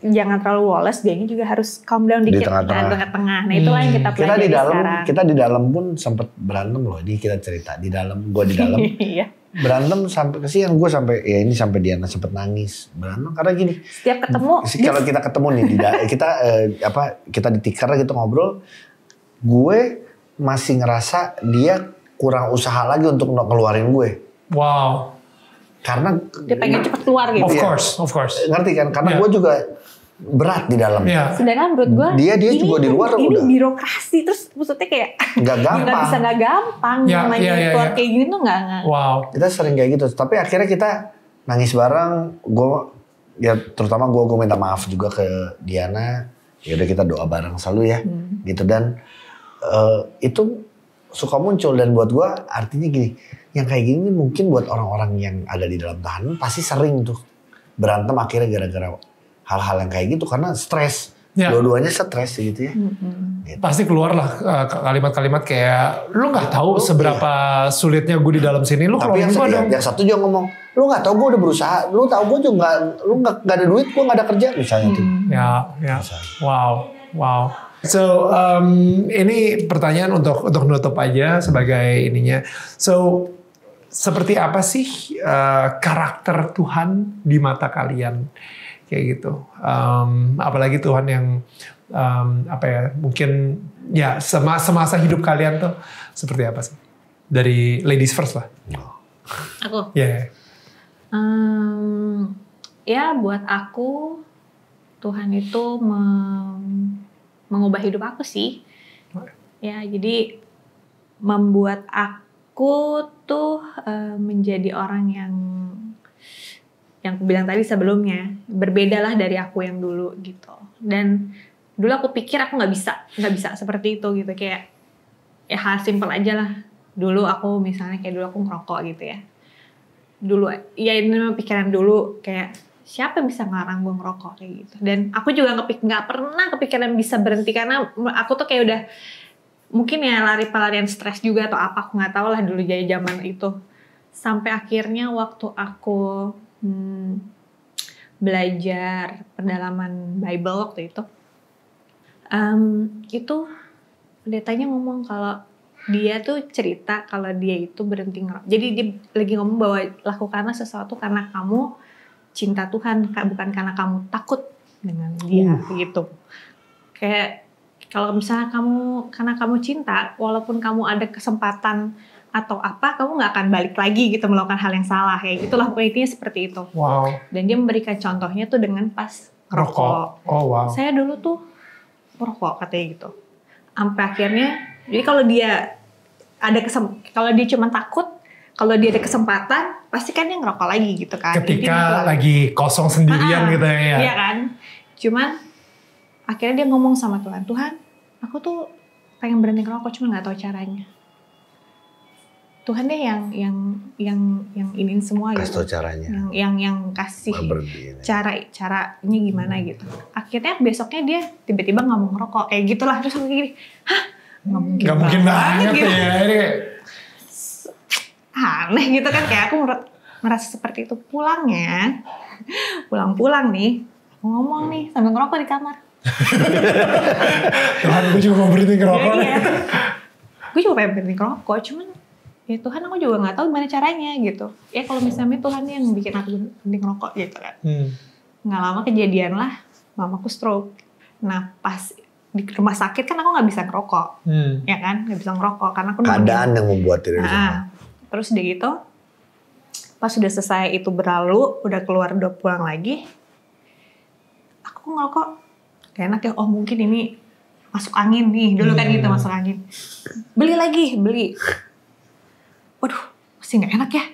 jangan terlalu woles, ini juga harus calm down dikit. Di nah, tengah-tengah. Nah, tengah-tengah. nah itulah yang hmm. kita pelajari kita di dalam, sekarang. Kita di dalam pun sempat berantem loh. Ini kita cerita di dalam, gue di dalam. iya. berantem sampai kesian gue sampai ya ini sampai Diana sempet nangis berantem karena gini setiap ketemu kalau kita ketemu nih di kita eh, apa kita di tikar gitu ngobrol gue masih ngerasa dia kurang usaha lagi untuk ngeluarin gue. Wow. Karena dia pengen cepet keluar gitu. Of iya. course, of course. Ngerti kan? Karena yeah. gue juga berat di dalam. Yeah. Iya. Sedangkan menurut gue dia dia juga di luar ini udah. birokrasi terus maksudnya kayak nggak gampang. Gak bisa nggak gampang yeah, namanya yeah, yeah, keluar iya. yeah. kayak gitu nggak nggak. Wow. Kita sering kayak gitu. Tapi akhirnya kita nangis bareng. Gue ya terutama gue gue minta maaf juga ke Diana. Ya udah kita doa bareng selalu ya. Hmm. Gitu dan uh, itu suka muncul dan buat gue artinya gini yang kayak gini mungkin buat orang-orang yang ada di dalam tahanan pasti sering tuh berantem akhirnya gara-gara hal-hal yang kayak gitu karena stres ya. dua-duanya stres gitu ya mm-hmm. gitu. pasti keluarlah eh, kalimat-kalimat kayak lu nggak tahu lu, seberapa iya. sulitnya gue di dalam sini lu kalau yang, gua yang, dong. satu juga ngomong lu nggak tahu gue udah berusaha lu tahu gue juga nggak lu nggak ada duit gue nggak ada kerja misalnya hmm. tuh ya ya misalnya. wow wow So um, ini pertanyaan untuk untuk nutup aja sebagai ininya. So seperti apa sih uh, karakter Tuhan di mata kalian kayak gitu? Um, apalagi Tuhan yang um, apa ya mungkin ya semasa, semasa hidup kalian tuh seperti apa sih? Dari ladies first lah. Aku. Ya. Yeah. Um, ya buat aku Tuhan itu mem mengubah hidup aku sih. Ya, jadi membuat aku tuh uh, menjadi orang yang yang aku bilang tadi sebelumnya berbeda lah dari aku yang dulu gitu. Dan dulu aku pikir aku nggak bisa nggak bisa seperti itu gitu kayak ya hal simpel aja lah. Dulu aku misalnya kayak dulu aku ngerokok gitu ya. Dulu ya ini pikiran dulu kayak siapa yang bisa ngarang gue ngerokok kayak gitu dan aku juga nggak pernah kepikiran bisa berhenti karena aku tuh kayak udah mungkin ya lari pelarian stres juga atau apa aku nggak tahu lah dulu jadi zaman itu sampai akhirnya waktu aku hmm, belajar pendalaman Bible waktu itu um, itu pendetanya ngomong kalau dia tuh cerita kalau dia itu berhenti ngerokok. Jadi dia lagi ngomong bahwa lakukanlah sesuatu karena kamu cinta Tuhan kak bukan karena kamu takut dengan dia uh. gitu kayak kalau misalnya kamu karena kamu cinta walaupun kamu ada kesempatan atau apa kamu nggak akan balik lagi gitu melakukan hal yang salah ya itulah intinya seperti itu wow. dan dia memberikan contohnya tuh dengan pas rokok, oh wow saya dulu tuh rokok katanya gitu sampai akhirnya jadi kalau dia ada kesem kalau dia cuma takut kalau dia ada kesempatan pasti kan dia ngerokok lagi gitu kan ketika lagi kosong sendirian ah, gitu ya iya. iya kan cuman akhirnya dia ngomong sama Tuhan Tuhan aku tuh pengen berhenti ngerokok cuma nggak tahu caranya Tuhan deh yang yang yang yang ingin semua kasih gitu. caranya. Yang yang yang kasih cara caranya gimana hmm. gitu. Akhirnya besoknya dia tiba-tiba nggak mau ngerokok kayak gitulah terus aku gini, hah nggak mungkin, gak mungkin banget, banget gitu. ya. Ini aneh gitu kan kayak aku merasa seperti itu pulangnya pulang-pulang nih aku ngomong nih sambil ngerokok di kamar Tuhan gue juga mau berhenti ngerokok iya. gue juga pengen berhenti ngerokok cuman ya Tuhan aku juga nggak tahu gimana caranya gitu ya kalau misalnya Tuhan yang bikin aku berhenti ngerokok gitu kan hmm. nggak lama kejadian lah Mama mamaku stroke nah pas di rumah sakit kan aku nggak bisa ngerokok hmm. ya kan nggak bisa ngerokok karena aku keadaan yang membuat diri nah, terus udah gitu pas udah selesai itu berlalu udah keluar udah pulang lagi aku ngerokok kayak enak ya oh mungkin ini masuk angin nih dulu kan iya, gitu iya. masuk angin beli lagi beli waduh masih nggak enak ya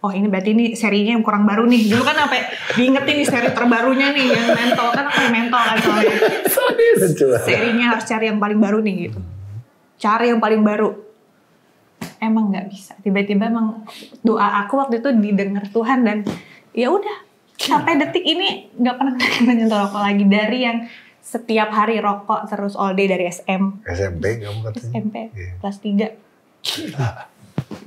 oh ini berarti ini serinya yang kurang baru nih dulu kan sampai diingetin nih seri terbarunya nih yang mentol kan aku mentol kan soalnya serinya harus cari yang paling baru nih gitu cari yang paling baru emang nggak bisa tiba-tiba emang doa aku waktu itu didengar Tuhan dan ya udah sampai detik ini nggak pernah menyentuh rokok lagi dari yang setiap hari rokok terus all day dari SM SMP kamu katanya SMP yeah. kelas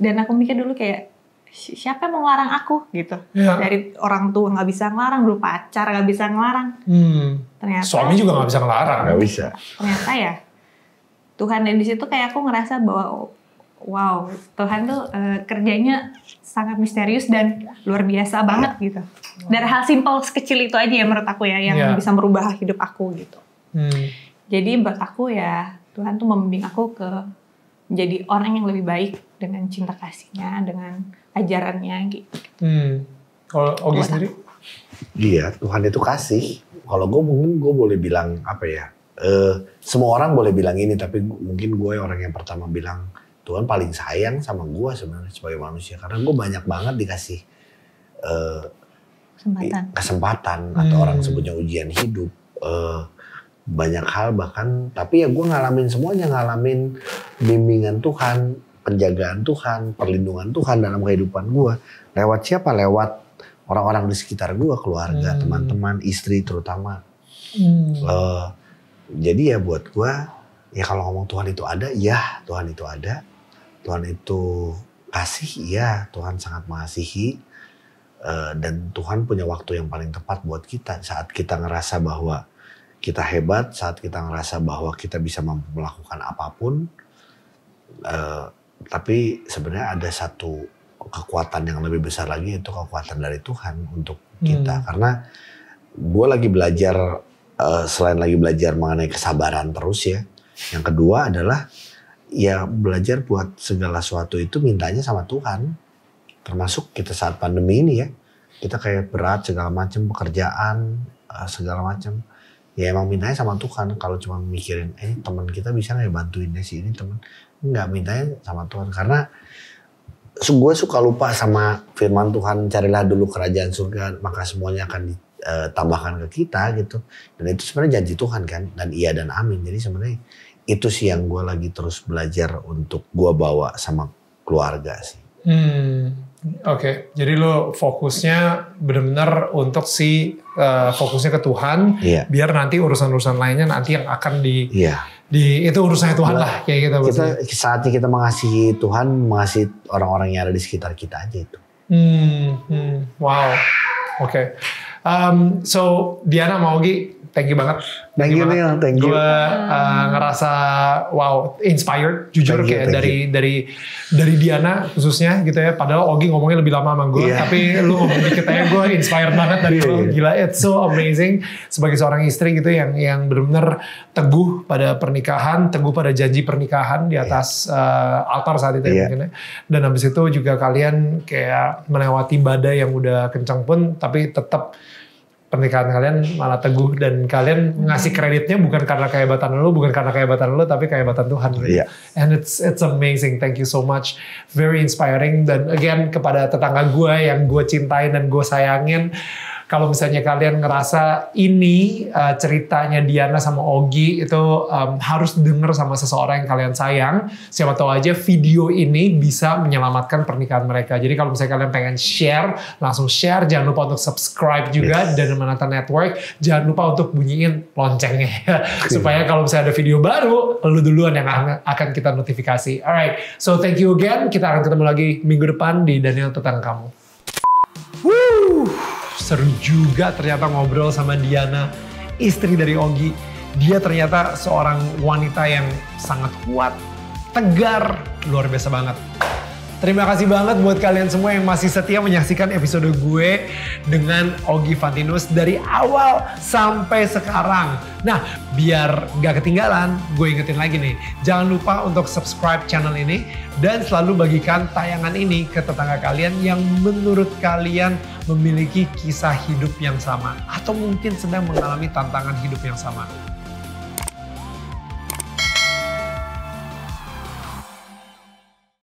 3 dan aku mikir dulu kayak siapa yang mau ngelarang aku gitu ya. dari orang tua nggak bisa ngelarang dulu pacar nggak bisa ngelarang hmm. ternyata suami juga nggak bisa ngelarang nggak bisa ternyata ya Tuhan dan di situ kayak aku ngerasa bahwa wow Tuhan tuh uh, kerjanya sangat misterius dan luar biasa banget gitu. Dari hal simpel sekecil itu aja ya menurut aku ya yang yeah. bisa merubah hidup aku gitu. Hmm. Jadi buat aku ya Tuhan tuh membimbing aku ke menjadi orang yang lebih baik dengan cinta kasihnya, dengan ajarannya gitu. Hmm. Kalau Ogi sendiri? Iya, Tuhan itu kasih. Kalau gue mungkin gue boleh bilang apa ya? Uh, semua orang boleh bilang ini, tapi mungkin gue orang yang pertama bilang Tuhan paling sayang sama gue sebenarnya sebagai manusia karena gue banyak banget dikasih uh, kesempatan, kesempatan hmm. atau orang hmm. sebutnya ujian hidup uh, banyak hal bahkan tapi ya gue ngalamin semuanya ngalamin bimbingan Tuhan penjagaan Tuhan perlindungan Tuhan dalam kehidupan gue lewat siapa lewat orang-orang di sekitar gue keluarga hmm. teman-teman istri terutama hmm. uh, jadi ya buat gue ya kalau ngomong Tuhan itu ada ya Tuhan itu ada Tuhan itu kasih, iya. Tuhan sangat mengasihi. Eh, dan Tuhan punya waktu yang paling tepat buat kita. Saat kita ngerasa bahwa kita hebat, saat kita ngerasa bahwa kita bisa mampu melakukan apapun. Eh, tapi sebenarnya ada satu kekuatan yang lebih besar lagi itu kekuatan dari Tuhan untuk kita. Hmm. Karena gue lagi belajar, eh, selain lagi belajar mengenai kesabaran terus ya. Yang kedua adalah ya belajar buat segala sesuatu itu mintanya sama Tuhan. Termasuk kita saat pandemi ini ya. Kita kayak berat segala macam pekerjaan eh, segala macam. Ya emang mintanya sama Tuhan kalau cuma mikirin eh teman kita bisa nggak ya bantuinnya sih ini teman Enggak mintanya sama Tuhan karena gue suka lupa sama firman Tuhan carilah dulu kerajaan surga maka semuanya akan uh, tambahkan ke kita gitu dan itu sebenarnya janji Tuhan kan dan iya dan amin jadi sebenarnya itu sih yang gue lagi terus belajar untuk gue bawa sama keluarga sih hmm. Oke, okay. jadi lo fokusnya benar-benar untuk si uh, fokusnya ke Tuhan, yeah. biar nanti urusan-urusan lainnya nanti yang akan di, yeah. di itu urusannya Tuhan lah kayak gitu. Kita saat saatnya kita mengasihi Tuhan, mengasihi orang-orang yang ada di sekitar kita aja itu. Hmm, hmm wow, oke. Okay. Um, so Diana Maugi, thank you banget. Thank, you Neil, thank you. Gue uh, ngerasa wow, inspired jujur thank kayak dari you. dari dari Diana khususnya gitu ya. Padahal Ogi ngomongnya lebih lama sama gue, yeah. tapi lu ngomong dikit aja gue inspired banget dari yeah, lu. Yeah. Gila, it's so amazing sebagai seorang istri gitu yang yang benar-benar teguh pada pernikahan, teguh pada janji pernikahan di iya. atas yeah. uh, altar saat itu yeah. Iya. mungkin. Ya. Dan habis itu juga kalian kayak melewati badai yang udah kencang pun tapi tetap pernikahan kalian malah teguh dan kalian ngasih hmm. kreditnya bukan karena kehebatan lu, bukan karena kehebatan lu, tapi kehebatan Tuhan. Yeah. And it's it's amazing. Thank you so much. Very inspiring. Dan again kepada tetangga gue yang gue cintain dan gue sayangin kalau misalnya kalian ngerasa ini uh, ceritanya Diana sama Ogi itu um, harus denger sama seseorang yang kalian sayang, siapa tahu aja video ini bisa menyelamatkan pernikahan mereka. Jadi kalau misalnya kalian pengen share, langsung share. Jangan lupa untuk subscribe juga yes. dan menonton Network. Jangan lupa untuk bunyiin loncengnya supaya kalau misalnya ada video baru, lu duluan yang akan kita notifikasi. Alright, so thank you again. Kita akan ketemu lagi minggu depan di Daniel tentang kamu. Woo! seru juga ternyata ngobrol sama Diana, istri dari Ogi. Dia ternyata seorang wanita yang sangat kuat, tegar, luar biasa banget. Terima kasih banget buat kalian semua yang masih setia menyaksikan episode gue dengan Ogi Fantinus dari awal sampai sekarang. Nah, biar gak ketinggalan, gue ingetin lagi nih. Jangan lupa untuk subscribe channel ini dan selalu bagikan tayangan ini ke tetangga kalian yang menurut kalian memiliki kisah hidup yang sama atau mungkin sedang mengalami tantangan hidup yang sama.